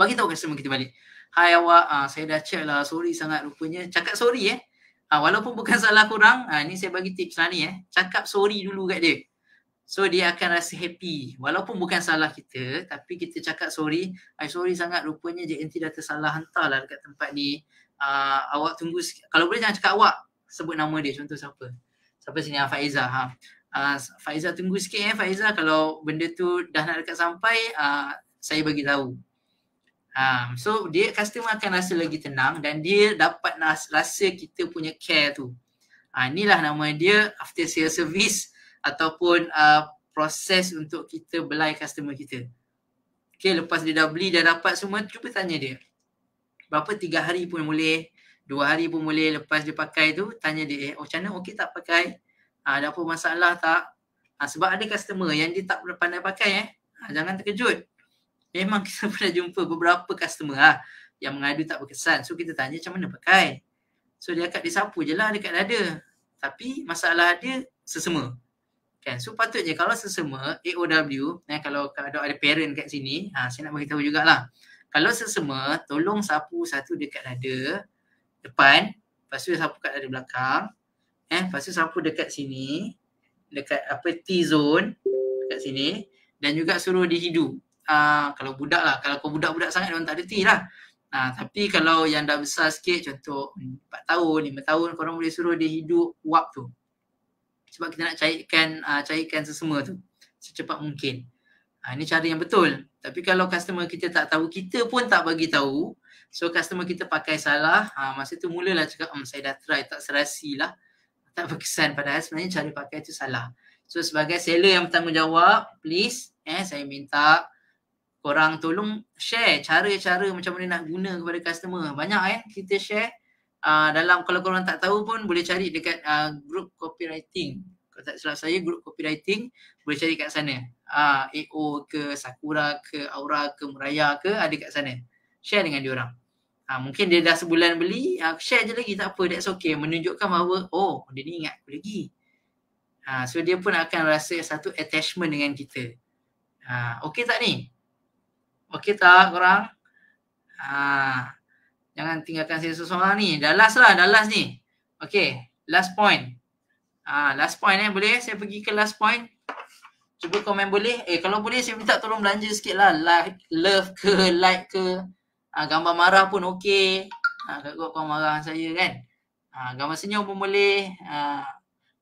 Bagi tahu customer kita balik. Hai awak, uh, saya dah check lah. Sorry sangat rupanya. Cakap sorry eh. Uh, walaupun bukan salah korang, uh, ni saya bagi tips lah ni eh. Cakap sorry dulu kat dia. So dia akan rasa happy walaupun bukan salah kita tapi kita cakap sorry I sorry sangat rupanya JNT dah tersalah hantarlah dekat tempat ni uh, awak tunggu kalau boleh jangan cakap awak sebut nama dia contoh siapa siapa sini ah Faiza ha uh, ah, Faiza tunggu sikit eh Faiza kalau benda tu dah nak dekat sampai uh, saya bagi tahu um, so dia customer akan rasa lagi tenang dan dia dapat rasa kita punya care tu uh, inilah nama dia after sales service ataupun uh, proses untuk kita belai customer kita. Okay, lepas dia dah beli, dah dapat semua, cuba tanya dia. Berapa tiga hari pun boleh, dua hari pun boleh lepas dia pakai tu, tanya dia, oh, macam mana okey tak pakai? Uh, ada apa masalah tak? Uh, sebab ada customer yang dia tak pandai pakai eh. Uh, jangan terkejut. Memang kita pernah jumpa beberapa customer lah yang mengadu tak berkesan. So kita tanya macam mana pakai. So dia akan disapu je lah dekat dada. Tapi masalah dia sesemua kan so patutnya kalau sesama AOW eh, kalau ada ada parent kat sini ha, saya nak beritahu jugalah kalau sesama tolong sapu satu dekat dada depan lepas tu sapu kat dada belakang eh lepas tu sapu dekat sini dekat apa T zone dekat sini dan juga suruh dihidu ha, kalau budak lah kalau kau budak-budak sangat orang tak ada T lah ha, tapi kalau yang dah besar sikit contoh 4 tahun 5 tahun orang boleh suruh dia hidup wap tu sebab kita nak cairkan uh, cairkan sesama tu secepat mungkin. Ha, ini cara yang betul. Tapi kalau customer kita tak tahu, kita pun tak bagi tahu. So customer kita pakai salah, ha, masa tu mulalah cakap, hmm, saya dah try, tak serasi lah. Tak berkesan padahal sebenarnya cara pakai tu salah. So sebagai seller yang bertanggungjawab, please eh, saya minta korang tolong share cara-cara macam mana nak guna kepada customer. Banyak kan eh, kita share Ah, dalam kalau korang tak tahu pun boleh cari dekat uh, ah, grup copywriting. Kalau tak salah saya grup copywriting boleh cari kat sana. Uh, ah, AO ke Sakura ke Aura ke Muraya ke ada kat sana. Share dengan diorang. Uh, mungkin dia dah sebulan beli, uh, share je lagi tak apa. That's okay. Menunjukkan bahawa oh dia ni ingat pergi. lagi. Uh, so dia pun akan rasa satu attachment dengan kita. Uh, okay tak ni? Okay tak korang? Haa. Uh, Jangan tinggalkan saya seseorang ni. Dah last lah, dah last ni. Okay, last point. Ah, last point eh, boleh? Saya pergi ke last point. Cuba komen boleh. Eh, kalau boleh saya minta tolong belanja sikit lah. Like, love ke, like ke. Ah, gambar marah pun okay. Ah, ha, kat kau marah saya kan. Ah, gambar senyum pun boleh. Ah,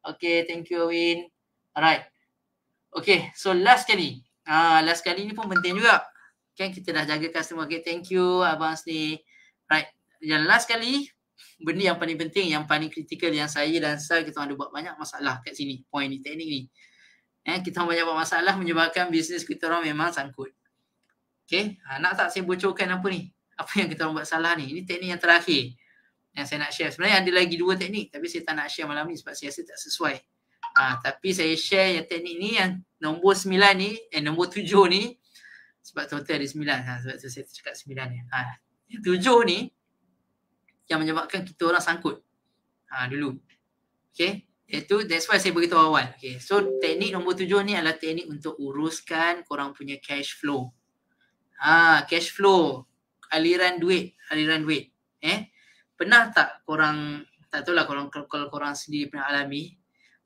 okay, thank you Win. Alright. Okay, so last kali. Ah, last kali ni pun penting juga. Kan kita dah jaga customer. Okay, thank you Abang Sni. Right. Yang last sekali, benda yang paling penting, yang paling kritikal yang saya dan saya kita ada buat banyak masalah kat sini. Poin ni, teknik ni. Eh, kita banyak buat masalah menyebabkan bisnes kita orang memang sangkut. Okay. Ha, nak tak saya bocorkan apa ni? Apa yang kita orang buat salah ni? Ini teknik yang terakhir yang saya nak share. Sebenarnya ada lagi dua teknik tapi saya tak nak share malam ni sebab saya rasa tak sesuai. Ha, tapi saya share yang teknik ni yang nombor sembilan ni, eh nombor tujuh ni sebab total ada sembilan. Ha, sebab tu saya cakap sembilan ni. Ha, tujuh ni yang menyebabkan kita orang sangkut ha, dulu. Okay, itu that's why saya beritahu awal. Okay, so teknik nombor tujuh ni adalah teknik untuk uruskan korang punya cash flow. Ha, cash flow, aliran duit, aliran duit. Eh, pernah tak korang, tak tahulah korang, kalau korang sendiri pernah alami,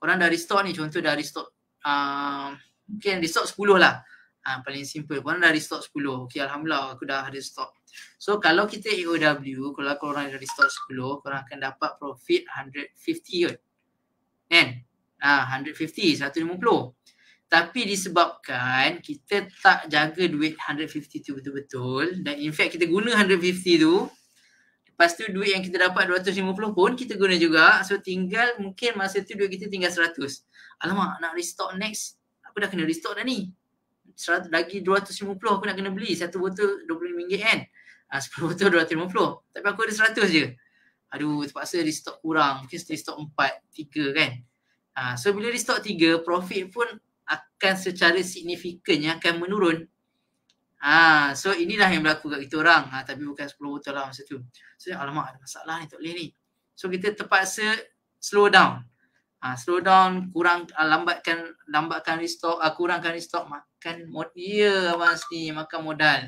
korang dari stok ni, contoh dari stok, uh, mungkin di stok sepuluh lah. Ha, paling simple, korang dari stok sepuluh. Okay, Alhamdulillah aku dah ada stok So kalau kita EOW, kalau korang dari stock 10, korang akan dapat profit 150 yun. Kan? Ah, 150, 150. Tapi disebabkan kita tak jaga duit 150 tu betul-betul dan in fact kita guna 150 tu Lepas tu duit yang kita dapat 250 pun kita guna juga. So tinggal mungkin masa tu duit kita tinggal 100. Alamak nak restock next. Aku dah kena restock dah ni. 100, lagi 250 aku nak kena beli. Satu botol RM20 kan. 10 botol 250. Tapi aku ada 100 je. Aduh terpaksa stok kurang. Mungkin restock 4, 3 kan. Ha, so bila di stok 3, profit pun akan secara signifikan yang akan menurun. Ha, so inilah yang berlaku kat kita orang. Ha, tapi bukan 10 botol lah masa tu. So alamak ada masalah ni tak boleh ni. So kita terpaksa slow down. Ha, slow down, kurang uh, lambatkan lambatkan restock, uh, kurangkan restock, makan modal. Ya yeah, abang sini, makan modal.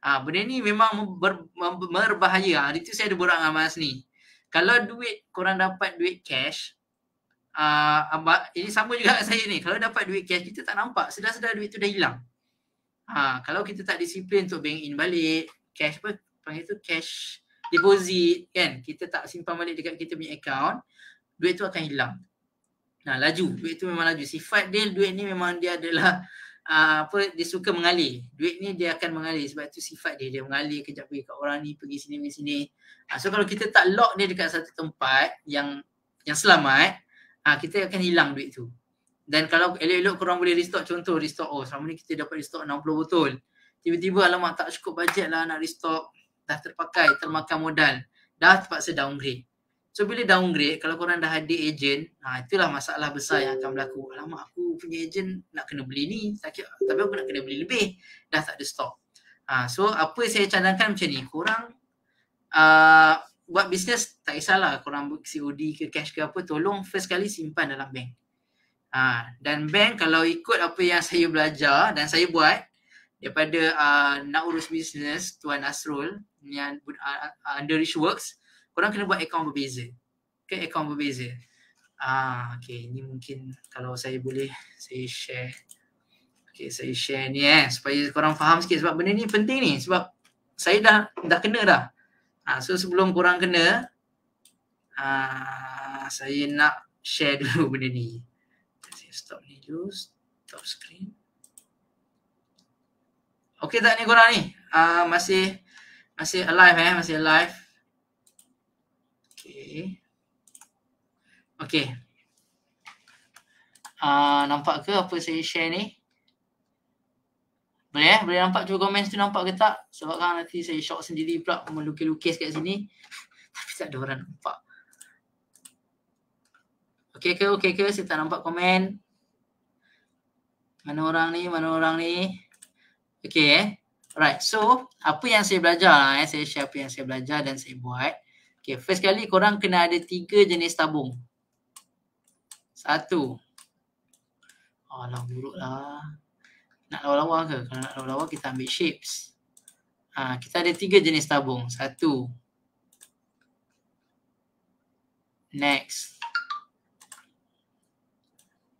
Ah ha, benda ni memang ber, ber, berbahaya. Ha, itu saya ada borak dengan Mas ni. Kalau duit korang dapat duit cash ah uh, ini sama juga saya ni. Kalau dapat duit cash kita tak nampak sedar-sedar duit tu dah hilang. Ha, kalau kita tak disiplin untuk bank in balik cash apa panggil tu cash deposit kan kita tak simpan balik dekat kita punya account duit tu akan hilang. Nah laju duit tu memang laju sifat dia duit ni memang dia adalah uh, apa dia suka mengalir. Duit ni dia akan mengalir sebab itu sifat dia dia mengalir kejap pergi kat orang ni pergi sini pergi sini. Uh, ah, so kalau kita tak lock dia dekat satu tempat yang yang selamat, uh, kita akan hilang duit tu. Dan kalau elok-elok korang boleh restock contoh restock oh selama ni kita dapat restock 60 botol. Tiba-tiba alamat tak cukup bajet lah nak restock. Dah terpakai, termakan modal. Dah terpaksa downgrade. So bila downgrade, kalau korang dah ada agent, ha, itulah masalah besar yang akan berlaku. Hmm. Alamak aku punya agent nak kena beli ni, tapi, tapi aku nak kena beli lebih. Dah tak ada stock. Ha, so apa yang saya cadangkan macam ni, korang uh, buat bisnes tak kisahlah korang buat COD ke cash ke apa, tolong first kali simpan dalam bank. Ha, dan bank kalau ikut apa yang saya belajar dan saya buat, daripada uh, nak urus bisnes Tuan Asrul yang uh, under Rich Works, korang kena buat akaun berbeza. Okay, akaun berbeza. Ah, okay, ini mungkin kalau saya boleh, saya share. Okay, saya share ni eh, supaya korang faham sikit sebab benda ni penting ni. Sebab saya dah dah kena dah. Ah, so sebelum korang kena, ah, saya nak share dulu benda ni. Saya stop ni dulu, stop screen. Okay tak ni korang ni? Ah, masih masih alive eh, masih alive. Okay. Uh, ah, nampak ke apa saya share ni? Boleh eh? Boleh nampak? Cuba komen tu nampak ke tak? Sebab kan nanti saya shock sendiri pula melukis-lukis kat sini. Tapi tak ada orang nampak. Okay ke? Okay ke? Saya tak nampak komen. Mana orang ni? Mana orang ni? Okay eh? Alright. So, apa yang saya belajar lah eh. Saya share apa yang saya belajar dan saya buat. Okay, first kali korang kena ada tiga jenis tabung. Satu. Alah, lah Nak lawa-lawa ke? Kalau nak lawa-lawa, kita ambil shapes. Ha, kita ada tiga jenis tabung. Satu. Next.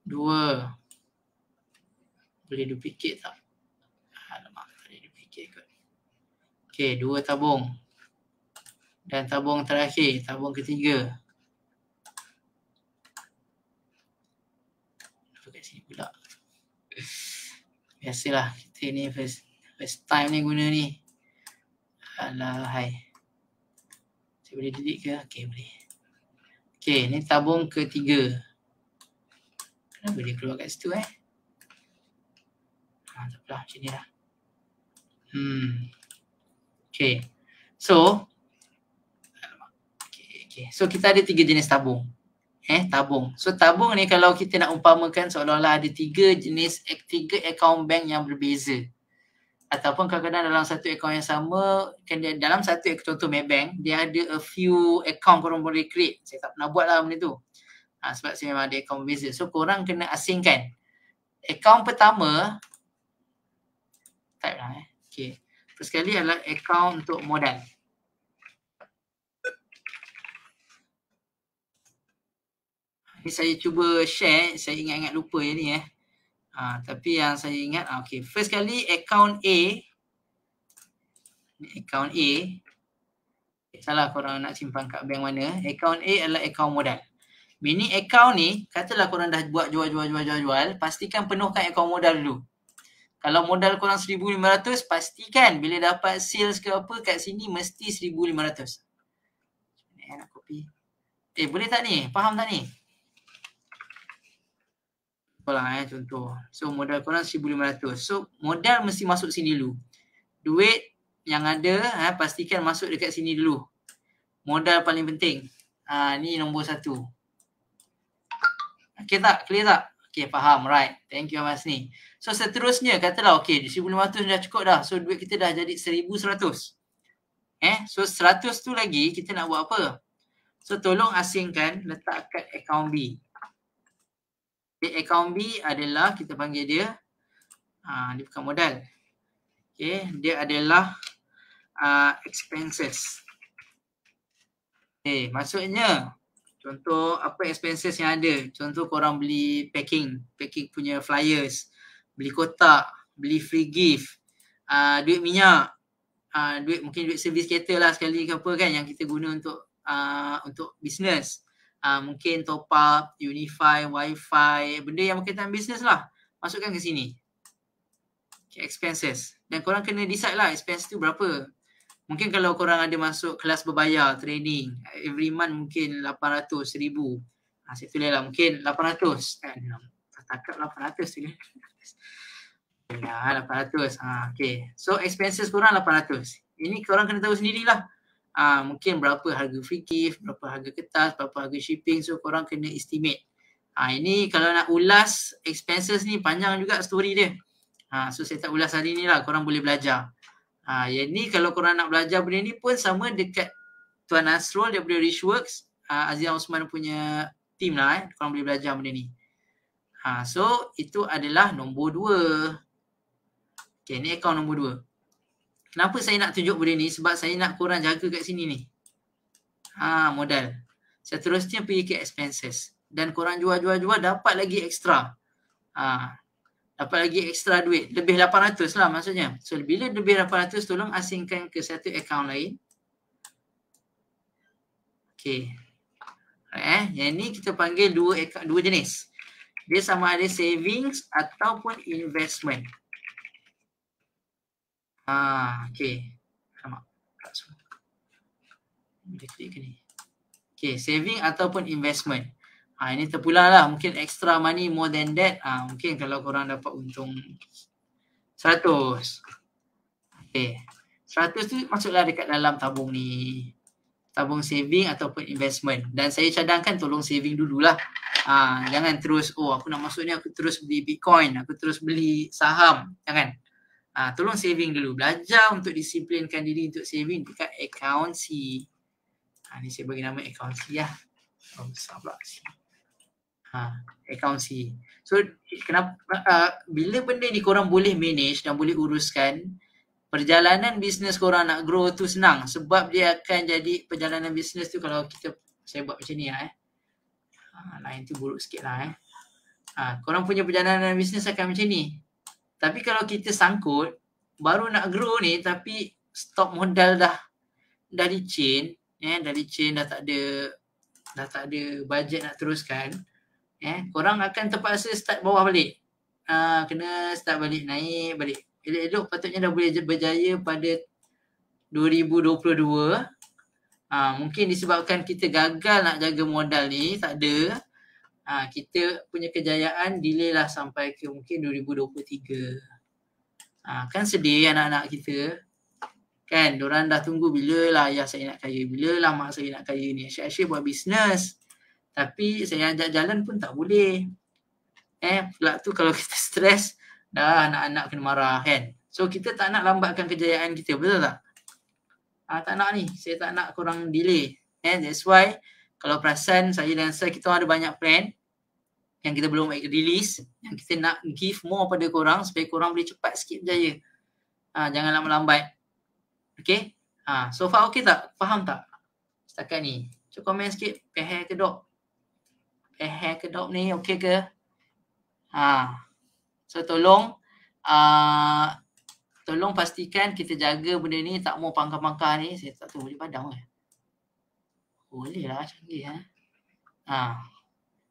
Dua. Boleh duplicate tak? Alamak, boleh duplicate kot. Okay, dua tabung dan tabung terakhir, tabung ketiga. Dekat sini pula. Biasalah kita ni first first time ni guna ni. Alah hai. Saya boleh delete ke? Okay boleh. Okay, ni tabung ketiga. Kenapa dia keluar kat situ eh? Ha, tak apalah macam ni lah. Hmm. Okay. So, Okey. So kita ada tiga jenis tabung. Eh, tabung. So tabung ni kalau kita nak umpamakan seolah-olah ada tiga jenis tiga account bank yang berbeza. Ataupun kadang-kadang dalam satu account yang sama, kan dalam satu contoh Maybank, dia ada a few account korang boleh create. Saya tak pernah buat lah benda tu. Ha, sebab saya memang ada account berbeza. So korang kena asingkan. Account pertama, type lah eh. Okay. First sekali adalah account untuk modal. Ni saya cuba share, saya ingat-ingat lupa je ni eh. Ha, tapi yang saya ingat, ha, ah, okay. First kali account A. Account A. Salah korang nak simpan kat bank mana. Account A adalah account modal. Mini account ni, katalah korang dah buat jual-jual-jual-jual-jual, pastikan penuhkan account modal dulu. Kalau modal korang RM1,500, pastikan bila dapat sales ke apa kat sini mesti RM1,500. Eh, nak kopi. Eh, boleh tak ni? Faham tak ni? Kalau eh contoh. So modal korang 1500. So modal mesti masuk sini dulu. Duit yang ada ha, pastikan masuk dekat sini dulu. Modal paling penting. Ha, ni nombor satu. Okay tak? Clear tak? Okay faham. Right. Thank you Mas ni. So seterusnya katalah okay 1500 dah cukup dah. So duit kita dah jadi 1100. Eh? So 100 tu lagi kita nak buat apa? So tolong asingkan letak kat account B bank account B adalah kita panggil dia ha, dia bukan modal okay. dia adalah uh, expenses okay. Eh, maksudnya contoh apa expenses yang ada contoh korang beli packing packing punya flyers beli kotak beli free gift uh, duit minyak uh, duit mungkin duit servis kereta lah sekali ke apa kan yang kita guna untuk uh, untuk bisnes uh, mungkin top up, unify, wifi, benda yang berkaitan bisnes lah. Masukkan ke sini. Okay, expenses. Dan korang kena decide lah expense tu berapa. Mungkin kalau korang ada masuk kelas berbayar, training, every month mungkin 800 1000 Ha, saya tulis lah mungkin RM800. Eh, tak takut 800 tu Ya, 800 Ha, ah, okay. So, expenses korang 800 Ini korang kena tahu sendirilah uh, mungkin berapa harga free gift, berapa harga kertas, berapa harga shipping so korang kena estimate. Ha, ini kalau nak ulas expenses ni panjang juga story dia. Ha, so saya tak ulas hari ni lah korang boleh belajar. Ha, yang ni kalau korang nak belajar benda ni pun sama dekat Tuan Nasrul daripada Richworks. Uh, Azizah Osman punya team lah eh. Korang boleh belajar benda ni. Ha, so itu adalah nombor dua. Okay ni account nombor dua. Kenapa saya nak tunjuk benda ni? Sebab saya nak korang jaga kat sini ni. Ha, modal. Seterusnya pergi ke expenses. Dan korang jual-jual-jual dapat lagi extra. Ha, dapat lagi extra duit. Lebih 800 lah maksudnya. So bila lebih 800 tolong asingkan ke satu account lain. Okay. Eh, yang ni kita panggil dua dua jenis. Dia sama ada savings ataupun investment. Ah, okay. Alamak. Tak semua. klik ke ni. Okay, saving ataupun investment. Ha, ini terpulang lah. Mungkin extra money more than that. Ha, mungkin kalau korang dapat untung seratus. Okay. seratus tu masuklah dekat dalam tabung ni. Tabung saving ataupun investment. Dan saya cadangkan tolong saving dulu lah. Ha, ah, jangan terus, oh aku nak masuk ni aku terus beli bitcoin. Aku terus beli saham. Jangan. Ah, tolong saving dulu. Belajar untuk disiplinkan diri untuk saving dekat account C. Ha, ni saya bagi nama account C lah. Oh, sabar pula C. Ha, account C. So, kenapa, uh, bila benda ni korang boleh manage dan boleh uruskan, perjalanan bisnes korang nak grow tu senang. Sebab dia akan jadi perjalanan bisnes tu kalau kita, saya buat macam ni lah eh. Ha, lain tu buruk sikit lah eh. Ha, korang punya perjalanan bisnes akan macam ni. Tapi kalau kita sangkut, baru nak grow ni tapi stop modal dah dari chain, eh, dari chain dah tak ada dah tak ada budget nak teruskan, eh, orang akan terpaksa start bawah balik. Uh, kena start balik naik balik. Elok-elok patutnya dah boleh berjaya pada 2022. Ha, ah, mungkin disebabkan kita gagal nak jaga modal ni, tak ada ha, kita punya kejayaan delay lah sampai ke mungkin 2023. Ha, kan sedih anak-anak kita. Kan, diorang dah tunggu bila lah ayah saya nak kaya, bila lah mak saya nak kaya ni. Asyik-asyik buat bisnes. Tapi saya ajak jalan pun tak boleh. Eh, pula tu kalau kita stres, dah anak-anak kena marah kan. So kita tak nak lambatkan kejayaan kita, betul tak? ha, tak nak ni. Saya tak nak kurang delay. And eh, that's why kalau perasan saya dan saya kita ada banyak plan yang kita belum release yang kita nak give more pada korang supaya korang boleh cepat sikit berjaya ha, jangan lama lambat okay ha, ah, so far okay tak? faham tak? setakat ni cuba komen sikit peher ke dok peher ke dok ni okay ke? Ha. so tolong uh, tolong pastikan kita jaga benda ni tak mau pangkah-pangkah ni saya tak tahu boleh padam ke? Eh? boleh lah canggih eh? ha.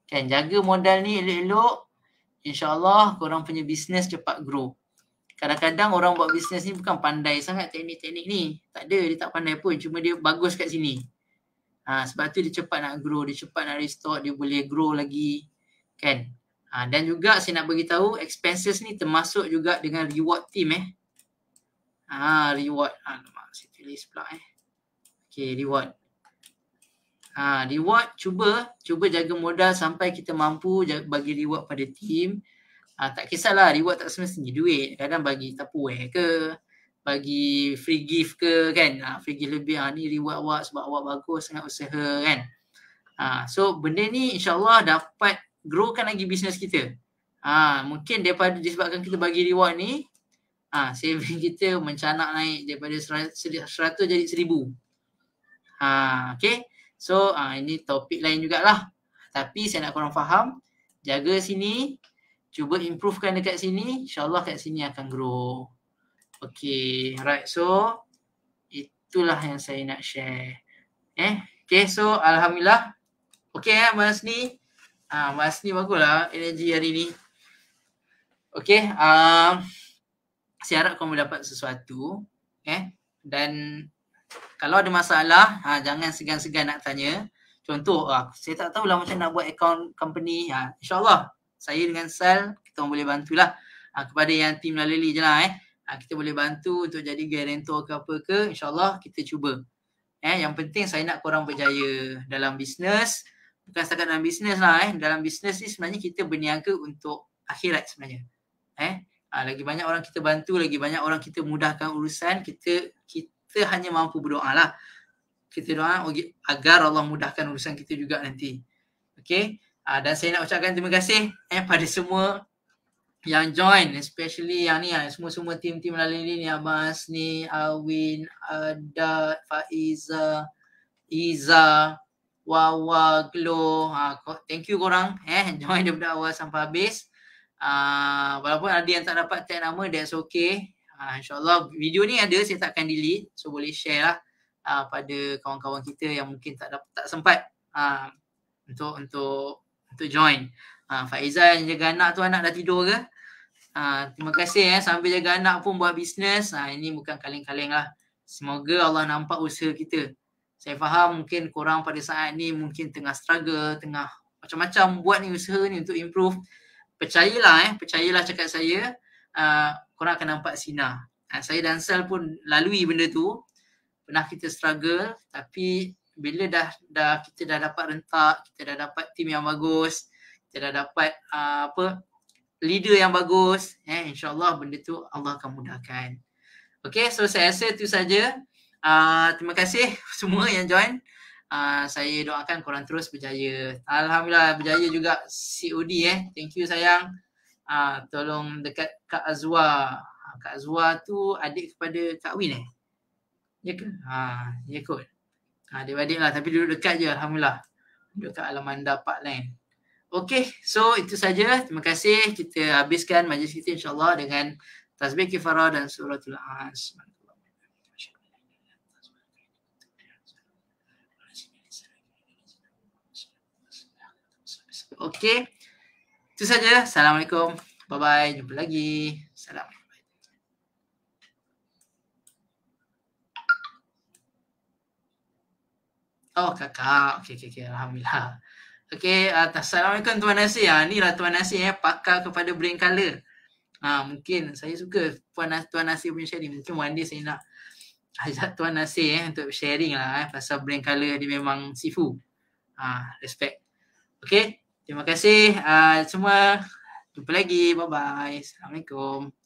Kan jaga modal ni elok-elok InsyaAllah korang punya bisnes cepat grow Kadang-kadang orang buat bisnes ni bukan pandai sangat teknik-teknik ni Tak ada dia tak pandai pun cuma dia bagus kat sini ha, Sebab tu dia cepat nak grow, dia cepat nak restore, dia boleh grow lagi Kan ha, Dan juga saya nak bagi tahu expenses ni termasuk juga dengan reward team eh Ah ha, reward, alamak ha, saya tulis pula eh Okay reward Ha, reward cuba cuba jaga modal sampai kita mampu bagi reward pada team. Ha, tak kisahlah reward tak semestinya duit. Kadang bagi tupperware ke, bagi free gift ke kan. Ha, free gift lebih ha, ni reward awak sebab awak bagus sangat usaha kan. Ha, so benda ni insyaAllah dapat growkan lagi bisnes kita. Ha, mungkin daripada disebabkan kita bagi reward ni, ha, saving kita mencanak naik daripada seratus jadi seribu. Ha, okay. So uh, ini topik lain jugalah. Tapi saya nak korang faham, jaga sini, cuba improvekan dekat sini, insyaAllah kat sini akan grow. Okay, right. So itulah yang saya nak share. Eh, okay. So Alhamdulillah. Okay, eh, Mas Ni. uh, ah, Mas Ni baguslah energi hari ni. Okay, um, ah, saya harap kamu dapat sesuatu. Eh, dan kalau ada masalah, ha, jangan segan-segan nak tanya. Contoh, ha, saya tak tahulah macam nak buat account company. Ha, InsyaAllah, saya dengan Sal, kita boleh bantulah. Ha, kepada yang tim Laleli je lah eh. Ha, kita boleh bantu untuk jadi guarantor ke apa ke. InsyaAllah, kita cuba. Eh, yang penting saya nak korang berjaya dalam bisnes. Bukan setakat dalam bisnes lah eh. Dalam bisnes ni sebenarnya kita berniaga untuk akhirat sebenarnya. Eh, ha, lagi banyak orang kita bantu, lagi banyak orang kita mudahkan urusan, kita kita hanya mampu berdoa lah. Kita doa agar Allah mudahkan urusan kita juga nanti. Okay. Uh, dan saya nak ucapkan terima kasih eh, pada semua yang join especially yang ni ah, semua-semua tim-tim lalui ni ni Abbas ni Awin ada Faiza Iza Wawa Glo ha, thank you korang eh join daripada awal sampai habis uh, walaupun ada yang tak dapat tag nama that's okay uh, insyaAllah video ni ada saya takkan delete so boleh share lah uh, pada kawan-kawan kita yang mungkin tak dapat tak sempat uh, untuk untuk untuk join. Uh, Faizal yang jaga anak tu anak dah tidur ke? Uh, terima kasih eh sambil jaga anak pun buat bisnes. Uh, ini bukan kaleng-kaleng lah. Semoga Allah nampak usaha kita. Saya faham mungkin korang pada saat ni mungkin tengah struggle, tengah macam-macam buat ni usaha ni untuk improve. Percayalah eh, percayalah cakap saya. Uh, korang akan nampak sinar. Ha, saya dan Sal pun lalui benda tu. Pernah kita struggle tapi bila dah dah kita dah dapat rentak, kita dah dapat tim yang bagus, kita dah dapat uh, apa leader yang bagus, eh insyaallah benda tu Allah akan mudahkan. Okay, so saya rasa itu saja. Uh, terima kasih semua yang join. Uh, saya doakan korang terus berjaya. Alhamdulillah berjaya juga COD eh. Thank you sayang. Ah, tolong dekat Kak Azwa. Ah, Kak Azwa tu adik kepada Kak Win eh? Ya ke? Ha, ya kot. Ha, adik-adik lah tapi duduk dekat je Alhamdulillah. Duduk kat Alamanda Parkland. Okay, so itu saja. Terima kasih. Kita habiskan majlis kita insyaAllah dengan tasbih kifarah dan suratul as. Okay. Itu saja. Assalamualaikum. Bye-bye. Jumpa lagi. Salam. Oh kakak. Okay okay. okey. Alhamdulillah. Okey, uh, Assalamualaikum Tuan Nasi. Ha, ah, ni lah Tuan Nasi eh, pakai kepada brain color. Ha, mungkin saya suka Puan Tuan Nasi punya sharing. Mungkin one day saya nak ajak Tuan Nasi eh, untuk sharing lah eh, pasal brain color dia memang sifu. Ha, respect. Okay. Terima kasih uh, semua. Jumpa lagi. Bye-bye. Assalamualaikum.